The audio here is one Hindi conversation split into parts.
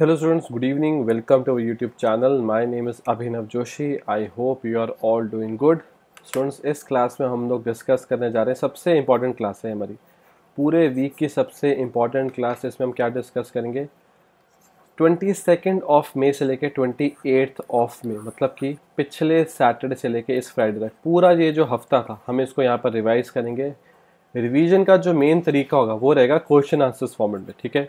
Hello students good evening welcome to our YouTube channel my name is Abhinav Joshi I hope you are all doing good students इस क्लास में हम लोग डिस्कस करने जा रहे हैं सबसे इंपॉर्टेंट क्लास है हमारी पूरे वीक की सबसे इंपॉर्टेंट क्लास इसमें हम क्या डिस्कस करेंगे ट्वेंटी सेकेंड ऑफ मे से लेकर ट्वेंटी एट्थ ऑफ मे मतलब कि पिछले सैटरडे से लेकर इस फ्राइडे तक पूरा ये जो हफ्ता था हम इसको यहाँ पर रिवाइज करेंगे रिविजन का जो मेन तरीका होगा वो रहेगा क्वेश्चन आंसर्स फॉर्मेट में ठीक है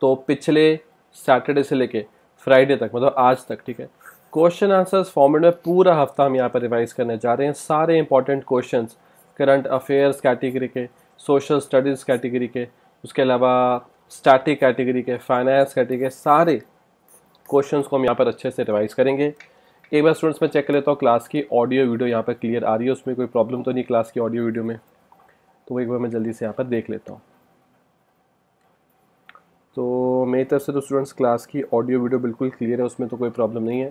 तो पिछले सैटरडे से लेके फ्राइडे तक मतलब आज तक ठीक है क्वेश्चन आंसर्स फॉर्मेट में पूरा हफ्ता हम यहाँ पर रिवाइज करने जा रहे हैं सारे important question current affairs category के सोशल स्टडीज़ कैटेगरी के उसके अलावा स्टैटिक कैटेगरी के फाइनेंस कैटेगरी के सारे क्वेश्चन को हम यहाँ पर अच्छे से रिवाइज करेंगे एक बार स्टूडेंट्स मैं चेक कर लेता हूँ क्लास की ऑडियो वीडियो यहाँ पर क्लियर आ रही है उसमें कोई प्रॉब्लम तो नहीं क्लास की ऑडियो वीडियो में तो वो एक बार मैं जल्दी से यहाँ पर देख लेता हूँ तो मेरी तरफ से तो स्टूडेंट्स क्लास की ऑडियो वीडियो बिल्कुल क्लियर है उसमें तो कोई प्रॉब्लम नहीं है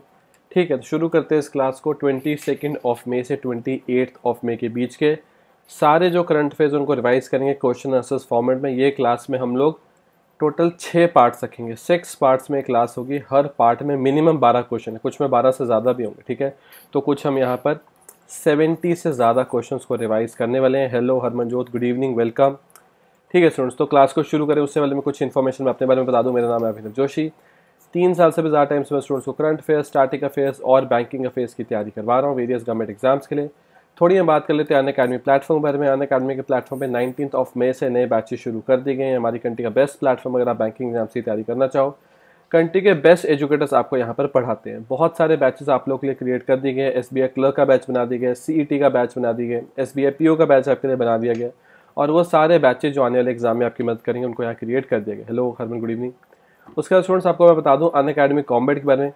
ठीक है तो शुरू करते हैं इस क्लास को ट्वेंटी सेकेंड ऑफ मे से ट्वेंटी एट्थ ऑफ मे के बीच के सारे जो करंट फेज उनको रिवाइज करेंगे क्वेश्चन आंसर्स फॉर्मेट में ये क्लास में हम लोग टोटल छः पार्ट्स रखेंगे सिक्स पार्ट्स में क्लास होगी हर पार्ट में मिनिमम बारह क्वेश्चन है कुछ में बारह से ज़्यादा भी होंगे ठीक है तो कुछ हम यहाँ पर सेवेंटी से ज़्यादा क्वेश्चन को रिवाइज करने वाले हैं hello Harmanjot good evening welcome ठीक है स्टूडेंट्स तो क्लास को शुरू करें उससे पहले मैं कुछ इन्फॉर्मेशन अपने बारे में बता दूँ मेरा नाम है अभिनव जोशी तीन साल से भी ज़्यादा टाइम से मैं स्टूडेंट्स को करंट अफेयर्स स्टार्टिंग अफेयर्स और बैंकिंग अफेयर्स की तैयारी करवा रहा हूँ वेरियस गवर्नमेंट एग्जाम्स के लिए थोड़ी हम बात कर लेते हैं अन अकेडमी प्लेटफॉर्म बारे में अन अकेडमी के प्लेटफॉर्म पे नाइनटीन ऑफ मे से नए बैचेस शुरू कर दिए गए हैं हमारी कंट्री का बेस्ट प्लेटफॉर्म अगर आप बैंकिंग एग्जाम की तैयारी करना चाहो कंट्री के बेस्ट एजुकेटर्स आपको यहाँ पर पढ़ाते हैं बहुत सारे बैचेस आप लोग के लिए क्रिएट कर दिए गए एस बी क्लर्क का बैच बना दिए गए सी का बैच बना दिए गए एस बी का बैच आपके लिए बना दिया गया और वो सारे बैचेज जो आने वाले एग्जाम में आपकी मदद करेंगे उनको यहाँ क्रिएट कर दिया गया हेलो हरमन गुड इवनिंग उसके बाद स्टूडेंट्स आपको मैं बता दूँ अन अकेडमिक कॉम्बेट के बारे में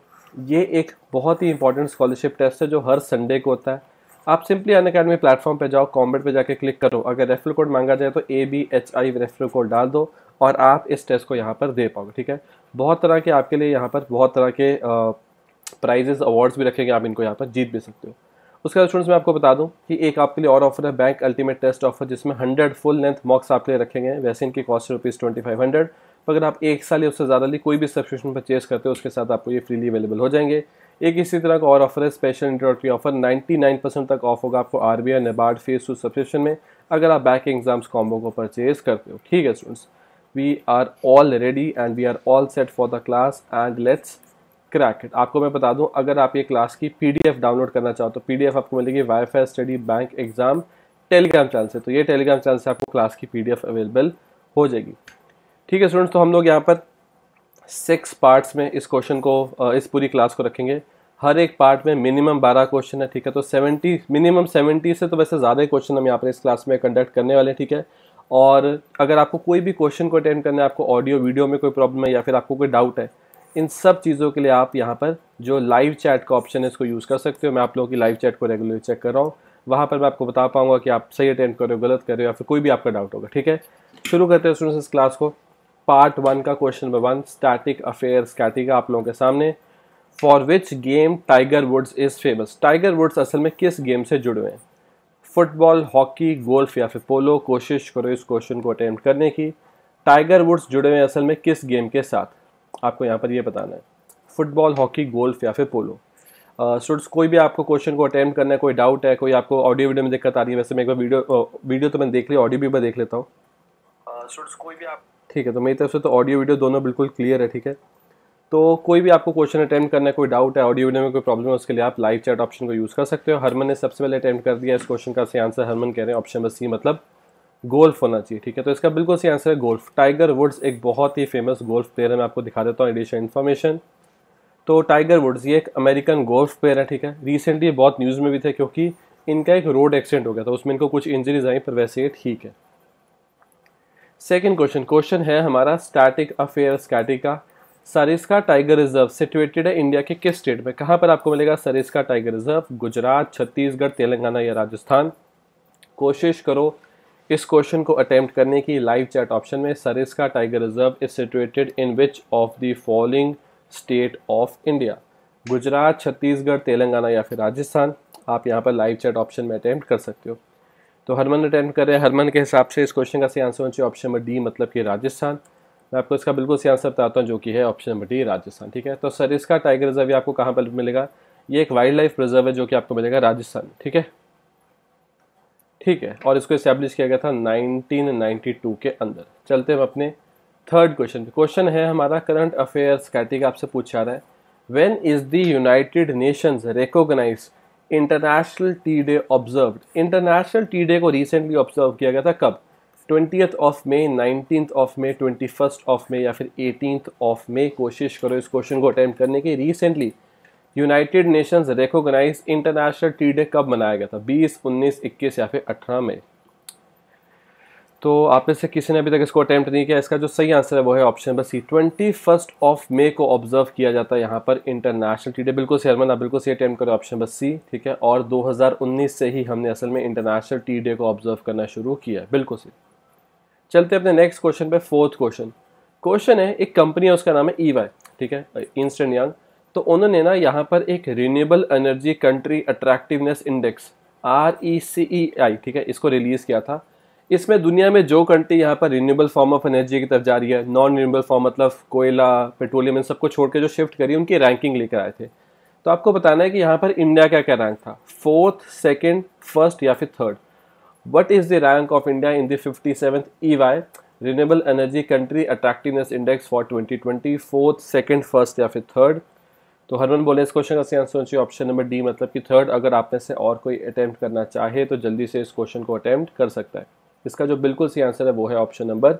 ये एक बहुत ही इंपॉर्टेंट स्कॉलरशिप टेस्ट है जो हर संडे को होता है आप सिंपली अन अकेडमी प्लेटफॉर्म पर जाओ कॉम्बेट पर जाकर क्लिक करो अगर रेफरल कोड मांगा जाए तो A B H I referral code डाल दो और आप इस टेस्ट को यहाँ पर दे पाओगे ठीक है बहुत तरह के आपके लिए यहाँ पर बहुत तरह के प्राइजेज़ अवार्ड्स भी रखेंगे आप इनको यहाँ पर जीत भी सकते हो उसके बाद स्टूडेंट्स मैं आपको बता दूं कि एक आपके लिए और ऑफर है बैंक अल्टीमेट टेस्ट ऑफर जिसमें हंड्रेड फुल लेंथ मॉक्स आपके लिए रखे गए हैं वैसे इनकी cost rupees twenty five hundred अगर आप एक साल या उससे ज़्यादा लिए कोई भी सब्सक्रिप्शन परचेज करते हो उसके साथ आपको ये फ्रीली अवेलेबल हो जाएंगे एक इसी तरह का और ऑफर है special introductory offer ninety percent तक ऑफ होगा आपको R B I NABARD phase two subscription में अगर आप बैक एग्जाम्स कॉम्बो को परचेज करते हो ठीक है students we are all ready and we are all set for the class and let's crack it आपको मैं बता दूं अगर आप ये क्लास की पीडीएफ डाउनलोड करना चाहो तो पीडीएफ आपको मिलेगी wifi study bank exam Telegram channel से तो ये टेलीग्राम चैनल से आपको क्लास की पीडीएफ अवेलेबल हो जाएगी ठीक है स्टूडेंट्स तो हम लोग यहाँ पर सिक्स पार्ट्स में इस क्वेश्चन को इस पूरी क्लास को रखेंगे हर एक पार्ट में मिनिमम बारह क्वेश्चन है ठीक है तो सेवेंटी मिनिमम सेवेंटी से तो वैसे ज़्यादा ही क्वेश्चन हम यहाँ पर इस क्लास में कंडक्ट करने वाले हैं ठीक है और अगर आपको कोई भी क्वेश्चन को अटेंड करना है आपको ऑडियो वीडियो में कोई प्रॉब्लम है या फिर आपको कोई डाउट है इन सब चीज़ों के लिए आप यहाँ पर जो लाइव चैट का ऑप्शन है इसको यूज़ कर सकते हो मैं आप लोगों की लाइव चैट को रेगुलर चेक कर रहा हूँ वहाँ पर मैं आपको बता पाऊँगा कि आप सही अटेंड कर रहे हो गलत कर रहे हो या फिर कोई भी आपका डाउट होगा ठीक है शुरू करते हैं स्टूडेंट्स इस क्लास को पार्ट वन का question number one static affairs कैटिका आप लोगों के सामने for which game Tiger Woods is famous Tiger Woods असल में किस गेम से जुड़े हुए हैं फुटबॉल हॉकी गोल्फ या फिर पोलो कोशिश करो इस क्वेश्चन को अटैम्प्ट करने की टाइगर वुड्स जुड़े हुए हैं असल में किस गेम के साथ आपको यहाँ पर ये यह बताना है फुटबॉल हॉकी गोल्फ या फिर पोलो स्टूडेंट्स uh, कोई भी आपको क्वेश्चन को अटैम्प्ट करना है कोई डाउट है कोई आपको ऑडियो वीडियो में दिक्कत आ रही है वैसे मैं एक बार वीडियो वीडियो तो मैंने देख लिया ऑडियो भी मैं देख लेता हूँ स्टूडेंट्स कोई भी आप ठीक है तो मेरी तरफ से तो ऑडियो वीडियो दोनों बिल्कुल क्लियर है ठीक है तो कोई भी आपको क्वेश्चन अटैम्प्ट करना है कोई डाउट है ऑडियो वीडियो में कोई प्रॉब्लम है उसके लिए आप लाइव चैट ऑप्शन को यूज़ कर सकते हो हरमन ने सबसे पहले अटैम्प्ट कर दिया इस क्वेश्चन का सही आंसर हरमन कह रहे हैं ऑप्शन नंबर सी मतलब गोल्फ होना चाहिए ठीक है तो इसका बिल्कुल सही आंसर है गोल्फ टाइगर वुड्स एक बहुत ही फेमस गोल्फ प्लेयर है मैं आपको दिखा देता हूँ एडिशन इन्फॉर्मेशन तो टाइगर वुड्स ये एक अमेरिकन गोल्फ प्लेयर है ठीक है रिसेंटली बहुत न्यूज़ में भी थे क्योंकि इनका एक रोड एक्सीडेंट हो गया था उसमें इनको कुछ इंजरीज आई पर वैसे ये ठीक है सेकेंड क्वेश्चन क्वेश्चन है हमारा स्टैटिक अफेयर स्कैटिका का सरिस्का टाइगर रिजर्व सिचुएटेड है इंडिया के किस स्टेट में कहाँ पर आपको मिलेगा सरिस्का टाइगर रिजर्व गुजरात छत्तीसगढ़ तेलंगाना या राजस्थान कोशिश करो इस क्वेश्चन को अटेम्प्ट करने की लाइव चैट ऑप्शन में Sariska tiger reserve is situated in which of the following state of India Gujarat Chhattisgarh Telangana या फिर राजस्थान आप यहाँ पर लाइव चैट ऑप्शन में अटैम्प्ट कर सकते हो तो हरमन अटैम्प्ट कर रहे हैं हरमन के हिसाब से इस क्वेश्चन का सही आंसर होना चाहिए ऑप्शन नंबर डी मतलब कि राजस्थान मैं आपको इसका बिल्कुल सही आंसर बताता हूँ जो कि है ऑप्शन नंबर डी राजस्थान ठीक है तो सरिस्का टाइगर रिजर्व आपको कहाँ पर मिलेगा ये एक वाइल्ड लाइफ रिजर्व है जो कि आपको मिलेगा राजस्थान ठीक है ठीक है और इसको इस्टेब्लिश किया गया था 1992 के अंदर चलते हम अपने थर्ड क्वेश्चन पे क्वेश्चन है हमारा करंट अफेयर्स कैटिक आपसे पूछा रहा है when is the United Nations recognise international tea day observe international tea day को रिसेंटली ऑब्जर्व किया गया था कब twenty of May nineteen of May twenty first of May या फिर एटीन ऑफ मे कोशिश करो इस क्वेश्चन को अटैम्प्ट करने की recently United Nations recognise international tea day कब मनाया गया था 20, 19, 21 या फिर 18 में तो आप से किसी ने अभी तक इसको अटैम्प्ट नहीं किया इसका जो सही आंसर है वो है option number C twenty first of May को ऑब्जर्व किया जाता है यहाँ पर इंटरनेशनल टी डे बिल्कुल सही अरमन आप बिल्कुल सही अटैम्प्ट करो ऑप्शन नंबर सी ठीक है और 2019 से ही हमने असल में इंटरनेशनल टी डे को ऑब्जर्व करना शुरू किया है बिल्कुल सही चलते अपने नेक्स्ट क्वेश्चन पे फोर्थ क्वेश्चन क्वेश्चन है एक कंपनी है उसका नाम है ई e ठीक है इंस्टेंट यंग तो उन्होंने ना यहाँ पर एक renewable energy country attractiveness index R E C E I ठीक है इसको रिलीज़ किया था इसमें दुनिया में जो कंट्री यहाँ पर रिन्यूएबल फॉर्म ऑफ एनर्जी की तरफ जा रही है नॉन रिन्यूएबल फॉर्म मतलब कोयला पेट्रोलियम इन सबको छोड़ के जो शिफ्ट करी उनकी रैंकिंग लेकर आए थे तो आपको बताना है कि यहाँ पर इंडिया का क्या रैंक था फोर्थ सेकेंड फर्स्ट या फिर third what is the rank of India in the fifty seventh E Y renewable energy country attractiveness index for twenty twenty fourth second first या फिर थर्ड तो हरमन बोले इस क्वेश्चन का सही आंसर होना चाहिए ऑप्शन नंबर डी मतलब कि थर्ड अगर आप में से और कोई अटैम्प्ट करना चाहे तो जल्दी से इस क्वेश्चन को अटैम्प्ट कर सकता है इसका जो बिल्कुल सही आंसर है वो है ऑप्शन नंबर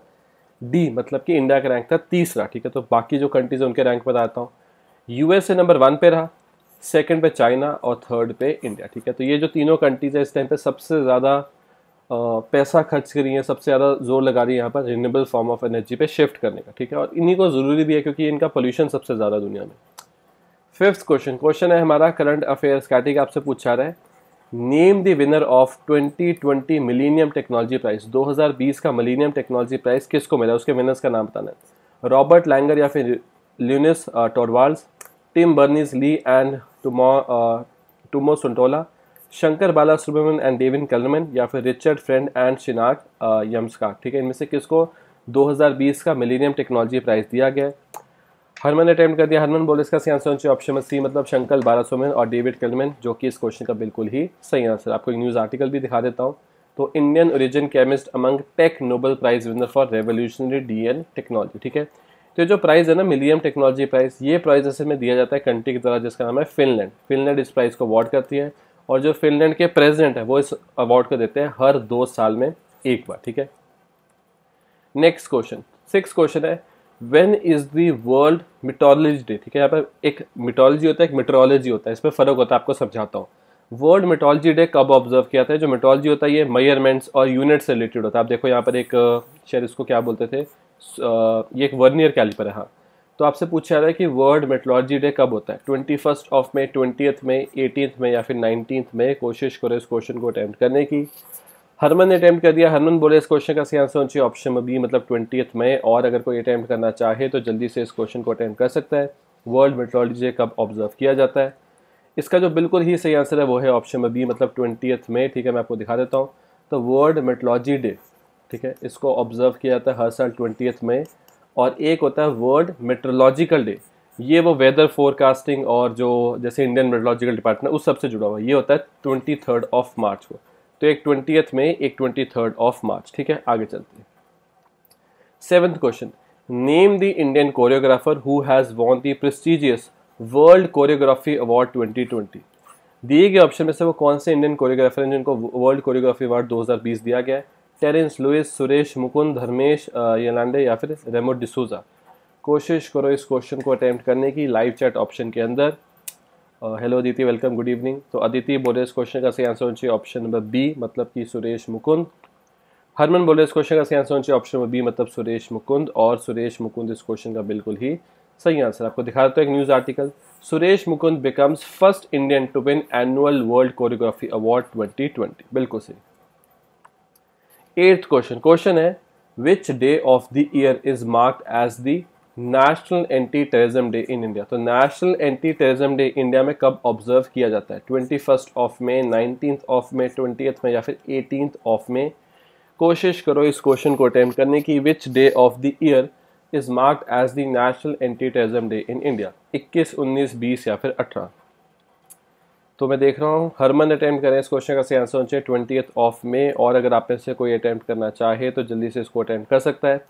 डी मतलब कि इंडिया का रैंक था तीसरा ठीक है तो बाकी जो कंट्रीज है उनके रैंक बताता हूँ यूएसए नंबर वन पे रहा सेकंड पे चाइना और थर्ड पे इंडिया ठीक है तो ये जो तीनों कंट्रीज है इस टाइम पे सबसे ज़्यादा पैसा खर्च करी है सबसे ज़्यादा जोर लगा रही है यहाँ पर रिन्यूएबल फॉर्म ऑफ एनर्जी पे शिफ्ट करने का ठीक है और इन्हीं को ज़रूरी भी है क्योंकि इनका पोल्यूशन सबसे ज़्यादा दुनिया में फिफ्थ क्वेश्चन क्वेश्चन है हमारा करंट अफेयर्स कैटेगरी आपसे पूछा रहा है name the winner of 2020 millennium technology prize 2020 का मिलीनियम टेक्नोलॉजी प्राइस किसको मिला उसके विनर्स का नाम बताना है रॉबर्ट लैंगर या फिर Linus Torvalds Tim Berners Lee and Tuomo Suntola Shankar Balasubramanian and Devin Kalman या फिर रिचर्ड फ्रेंड एंड शिनाक का ठीक है इनमें से किसको 2020 का मिलीनियम टेक्नोलॉजी प्राइज़ दिया गया है हरमन अटैम्प्ट कर दिया हरमन बोले इसका सही आंसर ऑप्शन में सी मतलब शंकर बारासोमन और डेविड कलमैन जो कि इस क्वेश्चन का बिल्कुल ही सही आंसर आपको एक न्यूज़ आर्टिकल भी दिखा देता हूँ तो Indian origin chemist among tech Nobel prize winner for revolutionary DNA technology ठीक है तो जो प्राइज़ है ना मिलियम टेक्नोलॉजी प्राइज़ ये प्राइज़ ऐसे में दिया जाता है कंट्री की तरह जिसका नाम है फिनलैंड फिनलैंड इस प्राइज़ को अवार्ड करती है और जो फिनलैंड के प्रेजिडेंट है वो इस अवार्ड को देते हैं हर दो साल में एक बार ठीक है नेक्स्ट क्वेश्चन सिक्स क्वेश्चन है when is the world metrology day ठीक है यहाँ पर एक मिटोलॉजी होता है एक मेट्रोलॉजी होता है इसमें फ़र्क होता है आपको समझाता हूँ वर्ल्ड मिटोलॉजी डे कब ऑब्जर्व किया था जो मिटोलॉजी होता है ये मेयरमेंट्स और यूनिट से रिलेटेड होता है आप देखो यहाँ पर एक शायद इसको क्या बोलते थे ये एक वन ईयर कैलिपर है हाँ तो आपसे पूछा जा रहा है कि वर्ल्ड मेट्रोलॉजी डे कब होता है twenty first of May twenty में एटीनथ में या फिर नाइनटीन में कोशिश करो इस क्वेश्चन को अटैम्प्ट करने की हरमन ने अटैम्प्ट कर दिया हरमन बोले इस क्वेश्चन का सही आंसर होना चाहिए ऑप्शन बी मतलब ट्वेंटी में और अगर कोई अटैम्प्ट करना चाहे तो जल्दी से इस क्वेश्चन को अटैम्प्ट कर सकता है वर्ल्ड मेट्रोलॉजी डे कब ऑब्जर्व किया जाता है इसका जो बिल्कुल ही सही आंसर है वो है ऑप्शन बी मतलब ट्वेंटी में ठीक है मैं आपको दिखा देता हूँ तो वर्ल्ड मेट्रोलॉजी डे ठीक है इसको ऑब्जर्व किया जाता है हर साल ट्वेंटी में और एक होता है वर्ल्ड मेट्रोलॉजिकल डे ये वो वेदर फोरकास्टिंग और जो जैसे इंडियन मेट्रोलॉजिकल डिपार्टमेंट उस सबसे जुड़ा हुआ ये होता है ट्वेंटी थर्ड ऑफ मार्च को तो एक ट्वेंटीथ में एक ट्वेंटी थर्ड ऑफ मार्च ठीक है आगे चलते हैं seventh question name the Indian choreographer who has won the prestigious world choreography award 2020 दिए गए ऑप्शन में से वो कौन से इंडियन कोरियोग्राफर हैं जिनको वर्ल्ड कोरियोग्राफी अवार्ड 2020 दिया गया है टेरेंस लुइस सुरेश मुकुंद धर्मेश यलांडे या फिर रेमो डिसूजा कोशिश करो इस क्वेश्चन को अटैम्प्ट करने की लाइव चैट ऑप्शन के अंदर hello Aditi welcome good evening तो अदिति बोले इस क्वेश्चन का सही आंसर होना चाहिए ऑप्शन नंबर बी मतलब कि सुरेश मुकुंद हरमन बोले इस क्वेश्चन का सही आंसर होना चाहिए ऑप्शन नंबर बी मतलब सुरेश मुकुंद और सुरेश मुकुंद इस क्वेश्चन का बिल्कुल ही सही आंसर आपको दिखा देता हूँ एक news article Suresh Mukund becomes first Indian to win annual world choreography award twenty twenty बिल्कुल सही एट्थ क्वेश्चन क्वेश्चन है which day of the year is marked as the national anti terrorism day in India तो national anti terrorism day India में कब ऑब्जर्व किया जाता है twenty first of May nineteen of May twenty में या फिर एटीन ऑफ मे कोशिश करो इस क्वेश्चन को अटैम्प्ट करने की which day of the year is marked as the national anti terrorism day in India 21, 19, 20 या फिर 18 तो मैं देख रहा हूँ हरमन अटैम्प्ट करें इस क्वेश्चन का सही आंसर होना चाहिए ट्वेंटी ऑफ मे और अगर आप में से कोई अटैम्प्ट करना चाहे तो जल्दी से इसको अटैम्प्ट कर सकता है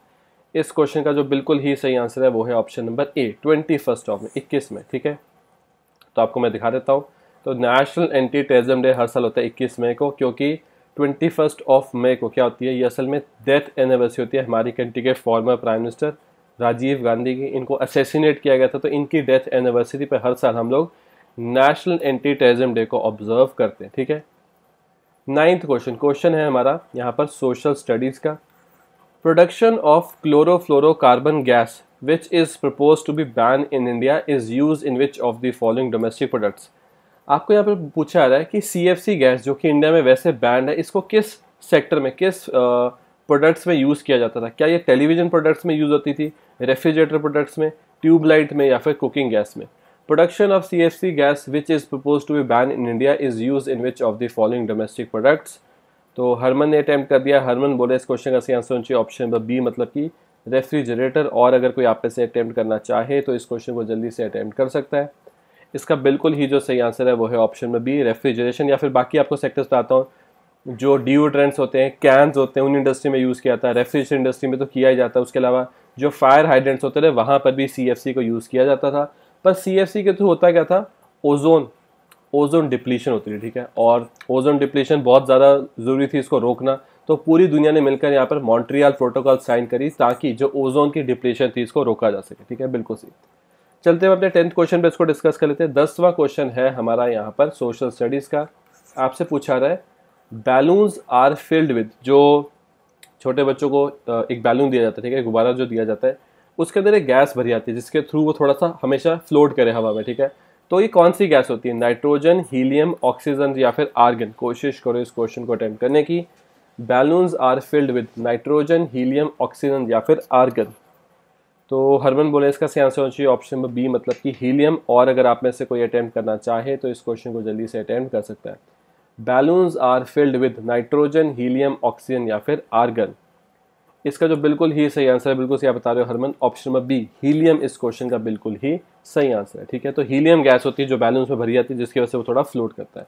इस क्वेश्चन का जो बिल्कुल ही सही आंसर है वो है option number A twenty first of में इक्कीस में ठीक है तो आपको मैं दिखा देता हूँ तो नेशनल एंटी टेरिज्म डे हर साल होता है इक्कीस मई को क्योंकि ट्वेंटी फर्स्ट ऑफ मई को क्या होती है ये असल में डेथ एनिवर्सरी होती है हमारी कंट्री के former prime minister Rajiv Gandhi की इनको असेसिनेट किया गया था तो इनकी डेथ एनिवर्सरी पर हर साल हम लोग नेशनल एंटी टेरिज्म डे को ऑब्जर्व करते हैं ठीक है नाइन्थ क्वेश्चन क्वेश्चन है हमारा यहाँ पर सोशल स्टडीज़ का Production of chlorofluorocarbon gas, which is proposed to be banned in India, is used in which of the following domestic products? आपको यहाँ पर पूछा जा रहा है कि सी एफ़ सी गैस जो कि इंडिया में वैसे बैंड है इसको किस सेक्टर में किस प्रोडक्ट्स में यूज़ किया जाता था क्या ये टेलीविज़न प्रोडक्ट्स में यूज़ होती थी रेफ्रिजरेटर प्रोडक्ट्स में ट्यूबलाइट में या फिर कुकिंग गैस में production of C gas which is propose to be ban in India is use in which of the following domestic products तो हरमन ने अटैम्प्ट कर दिया हरमन बोले इस क्वेश्चन का सही आंसर होना चाहिए ऑप्शन नंबर बी मतलब कि रेफ्रिजरेटर और अगर कोई आप से अटैम्प्ट करना चाहे तो इस क्वेश्चन को जल्दी से अटैम्प्ट कर सकता है इसका बिल्कुल ही जो सही आंसर है वो है ऑप्शन नंबर बी रेफ्रिजरेशन या फिर बाकी आपको सेक्टर्स बताता हूँ जो डिओड्रेंट्स होते हैं कैंस होते हैं उन इंडस्ट्री में यूज़ किया जाता है रेफ्रिजरेशन इंडस्ट्री में तो किया ही जाता है उसके अलावा जो फायर हाइड्रेंट्स होते थे वहाँ पर भी सी को यूज़ किया जाता था पर सी के थ्रू होता क्या था ओजोन ओजोन डिप्लीशन होती थी ठीक है और ओजोन डिप्लीशन बहुत ज़्यादा ज़रूरी थी इसको रोकना तो पूरी दुनिया ने मिलकर यहाँ पर मॉन्ट्रियल प्रोटोकॉल साइन करी ताकि जो ओजोन की डिप्लीशन थी इसको रोका जा सके ठीक है बिल्कुल सही चलते हैं अपने टेंथ क्वेश्चन पे इसको डिस्कस कर लेते हैं दसवां क्वेश्चन है हमारा यहाँ पर सोशल स्टडीज़ का आपसे पूछा रहा है बैलून्स आर फिल्ड विद जो छोटे बच्चों को एक बैलून दिया जाता है ठीक है गुब्बारा जो दिया जाता है उसके अंदर एक गैस भरी आती है जिसके थ्रू वो थोड़ा सा हमेशा फ्लोट करे हवा में ठीक है तो ये कौन सी गैस होती है नाइट्रोजन हीलियम ऑक्सीजन या फिर आर्गन कोशिश करो इस क्वेश्चन को अटैम्प्ट करने की balloons are filled with nitrogen helium oxygen या फिर आर्गन तो हरमन बोले इसका सही आंसर होना चाहिए ऑप्शन नंबर बी मतलब कि हीलियम और अगर आप में से कोई अटैम्प्ट करना चाहे तो इस क्वेश्चन को जल्दी से अटैम्प्ट कर सकता है balloons are filled with nitrogen helium oxygen या फिर आर्गन इसका जो बिल्कुल ही सही आंसर है बिल्कुल सही आप बता रहे हो Harman option number B helium इस क्वेश्चन का बिल्कुल ही सही आंसर है ठीक है तो हीलियम गैस होती है जो बैलेंस में भरी जाती है जिसकी वजह से वो थोड़ा फ्लोट करता है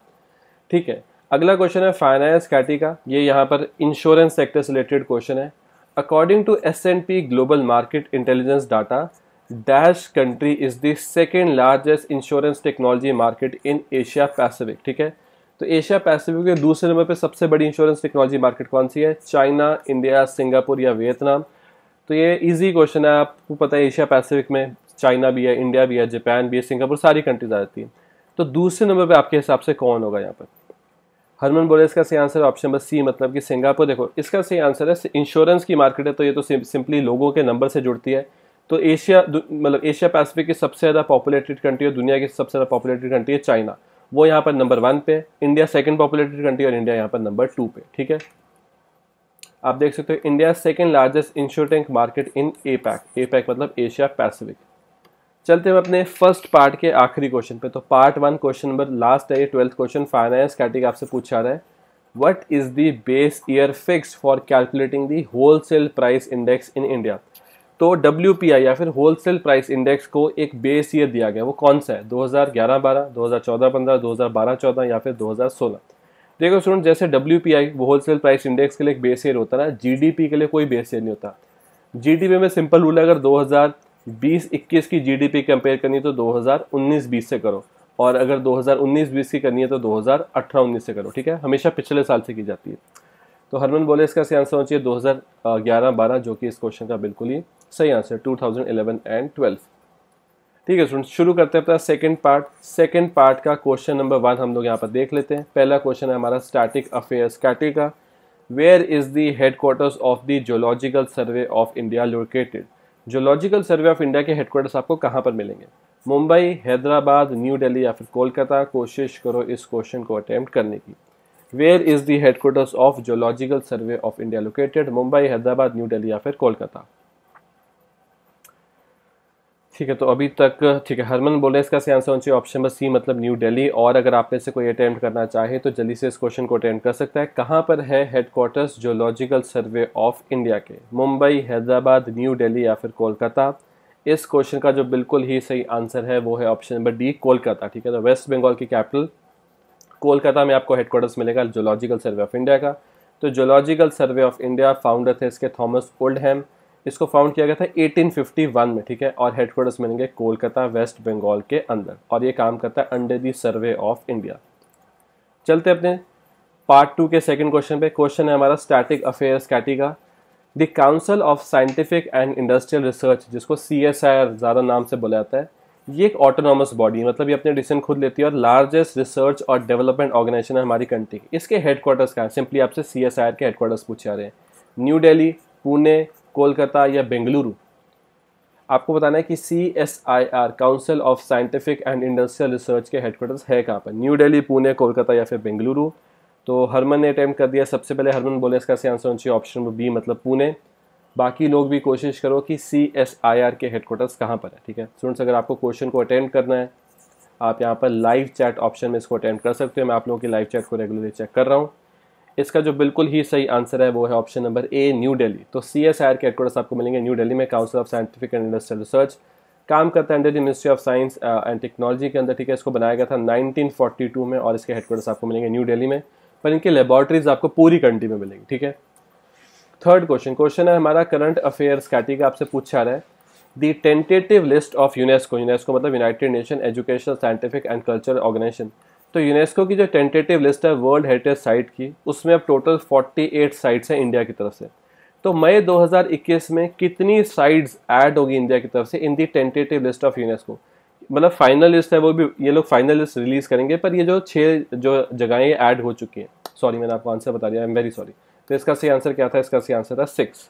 ठीक है अगला क्वेश्चन है फाइनेंस कैटी का ये यहाँ पर इंश्योरेंस सेक्टर से रिलेटेड क्वेश्चन है according to S and P global market intelligence data dash country is the second largest insurance technology market in Asia Pacific ठीक है तो एशिया पैसिफिक के दूसरे नंबर पर सबसे बड़ी इंश्योरेंस टेक्नोलॉजी मार्केट कौन सी है चाइना इंडिया सिंगापुर या वियतनाम तो ये इजी क्वेश्चन है आपको पता है एशिया पैसिफिक में चाइना भी है इंडिया भी है जापान भी है सिंगापुर सारी कंट्रीज आ जाती हैं तो दूसरे नंबर पर आपके हिसाब से कौन होगा यहाँ पर हरमन बोले इसका सही आंसर ऑप्शन नंबर सी मतलब कि सिंगापुर देखो इसका सही आंसर है इंश्योरेंस की मार्केट है तो ये तो सिंपली लोगों के नंबर से जुड़ती है तो एशिया मतलब एशिया पैसिफिक की सबसे ज़्यादा पॉपुलेटेड कंट्री है दुनिया की सबसे ज़्यादा पॉपुलेटेड कंट्री है चाइना वो यहाँ पर नंबर वन पे इंडिया सेकेंड पॉपुलेटेड कंट्री और इंडिया यहाँ पर नंबर टू पे ठीक है आप देख सकते हो India second largest insurtech market in A pac A pac मतलब एशिया पैसिफिक चलते हम अपने फर्स्ट पार्ट के आखिरी क्वेश्चन पे तो part one question number last है ये ट्वेल्थ क्वेश्चन फाइनेंस कैटेगरी आपसे पूछा रहा है what is the base year fix for calculating the wholesale price index in India तो डब्ल्यू या फिर होलसेल प्राइस इंडेक्स को एक बेस ईयर दिया गया वो कौन सा है 2011 12 2014 15 2012 14 या फिर 2016 देखो स्टूडेंट जैसे W P I wholesale price index के लिए एक बेस ईयर होता है ना जीडीपी के लिए कोई बेस ईयर नहीं होता जीडीपी में सिंपल रूल है अगर 2020-21 की पी कंपेयर करनी है तो 2019-20 से करो और अगर 2019-20 की करनी है तो 2018-19 से करो ठीक है हमेशा पिछले साल से की जाती है तो हरमन बोले इसका सही आंसर होना चाहिए दो हज़ार जो कि इस क्वेश्चन का बिल्कुल ही सही answer two thousand and twelve ठीक है स्टूडेंट शुरू करते हैं अपना सेकंड पार्ट सेकंड पार्ट का क्वेश्चन नंबर वन हम लोग यहाँ पर देख लेते हैं पहला क्वेश्चन है हमारा स्टैटिक अफेयर्स कैटेगरी का where is the headquarters of the zoological survey of India located zoological survey of India के हेडक्वार्टर्स आपको कहाँ पर मिलेंगे मुंबई हैदराबाद न्यू डेली या फिर कोलकाता कोशिश करो इस क्वेश्चन को अटैम्प्ट करने की where is the headquarters of zoological survey of India located Mumbai Hyderabad new delhi या फिर कोलकाता ठीक है तो अभी तक ठीक है हरमन बोले इसका सही आंसर होना चाहिए ऑप्शन नंबर सी मतलब न्यू दिल्ली और अगर आप में से कोई अटेम्प्ट करना चाहे तो जल्दी से इस क्वेश्चन को अटेम्प्ट कर सकता है कहाँ पर है headquarters zoological survey of India के मुंबई हैदराबाद न्यू दिल्ली या फिर कोलकाता इस क्वेश्चन का जो बिल्कुल ही सही आंसर है वो है ऑप्शन नंबर डी कोलकाता ठीक है तो वेस्ट बंगाल की कैपिटल कोलकाता में आपको हेडक्वार्टर्स मिलेगा जोलॉजिकल सर्वे ऑफ इंडिया का तो zoological survey of India founder थे इसके थॉमस ओल्डहैम इसको फाउंड किया गया था 1851 में ठीक है और हेडक्वार्टर्स मिलेंगे कोलकाता वेस्ट बंगाल के अंदर और ये काम करता है under the survey of India चलते अपने पार्ट टू के सेकंड क्वेश्चन पे क्वेश्चन है हमारा स्टैटिक अफेयर्स कैटी का the council of scientific and industrial research जिसको सी ज़्यादा नाम से बोला जाता है ये एक ऑटोनॉमस बॉडी है मतलब ये अपने डिसीजन खुद लेती है और लार्जेस्ट रिसर्च और डेवलपमेंट ऑर्गेनाइजेशन है हमारी कंट्री की इसके हेडक्वार्टर्स कहाँ सिंपली आपसे सी एस आई आर के हेडक्वार्टर्स पूछे जा रहे हैं न्यू डेली पुणे कोलकाता या बेंगलुरु आपको बताना है कि C S I R council of scientific and industrial research के हेडक्वार्टर्स है कहाँ पर न्यू डेली पुणे कोलकाता या फिर बेंगलुरु तो हरमन ने अटैम्प्ट कर दिया सबसे पहले हरमन बोले इसका आंसर होना चाहिए ऑप्शन बी मतलब पुणे बाकी लोग भी कोशिश करो कि सी एस आई आर के हेडकोार्टर्स कहाँ पर है ठीक है स्टूडेंट्स अगर आपको क्वेश्चन को अटेंड करना है आप यहाँ पर लाइव चैट ऑप्शन में इसको अटेंड कर सकते हो मैं आप लोगों की लाइव चैट को रेगुलरली चेक कर रहा हूँ इसका जो बिल्कुल ही सही आंसर है वो है option number A new Delhi तो सी एस आई आर के हेडकोार्टर्स आपको मिलेंगे न्यू दिल्ली में council of scientific and industrial research काम करता है under the ministry of science and technology के अंदर ठीक है इसको बनाया गया था 1942 में और इसके हेडकोार्टर्स आपको मिलेंगे न्यू दिल्ली में पर इनकी लेबॉर्ट्रीज आपको पूरी कंट्री में मिलेंगी ठीक है थर्ड क्वेश्चन क्वेश्चन है हमारा करंट अफेयर्स कैटी आपसे पूछा रहा है the tentative list of UNESCO UNESCO मतलब United Nation Education Scientific and Cultural Organisation तो यूनेस्को की जो टेंटेटिव लिस्ट है वर्ल्ड हेरिटेज साइट की उसमें अब टोटल 48 साइट्स हैं इंडिया की तरफ से तो मई 2021 में कितनी साइट्स ऐड होगी इंडिया की तरफ से in the tentative list of UNESCO मतलब फाइनल लिस्ट है वो भी ये लोग फाइनल लिस्ट रिलीज़ करेंगे पर ये जो छः जो जगहें ऐड हो चुकी हैं सॉरी मैंने आपको आंसर बता दिया आई एम वेरी सॉरी तो इसका सही आंसर क्या था इसका सही आंसर था सिक्स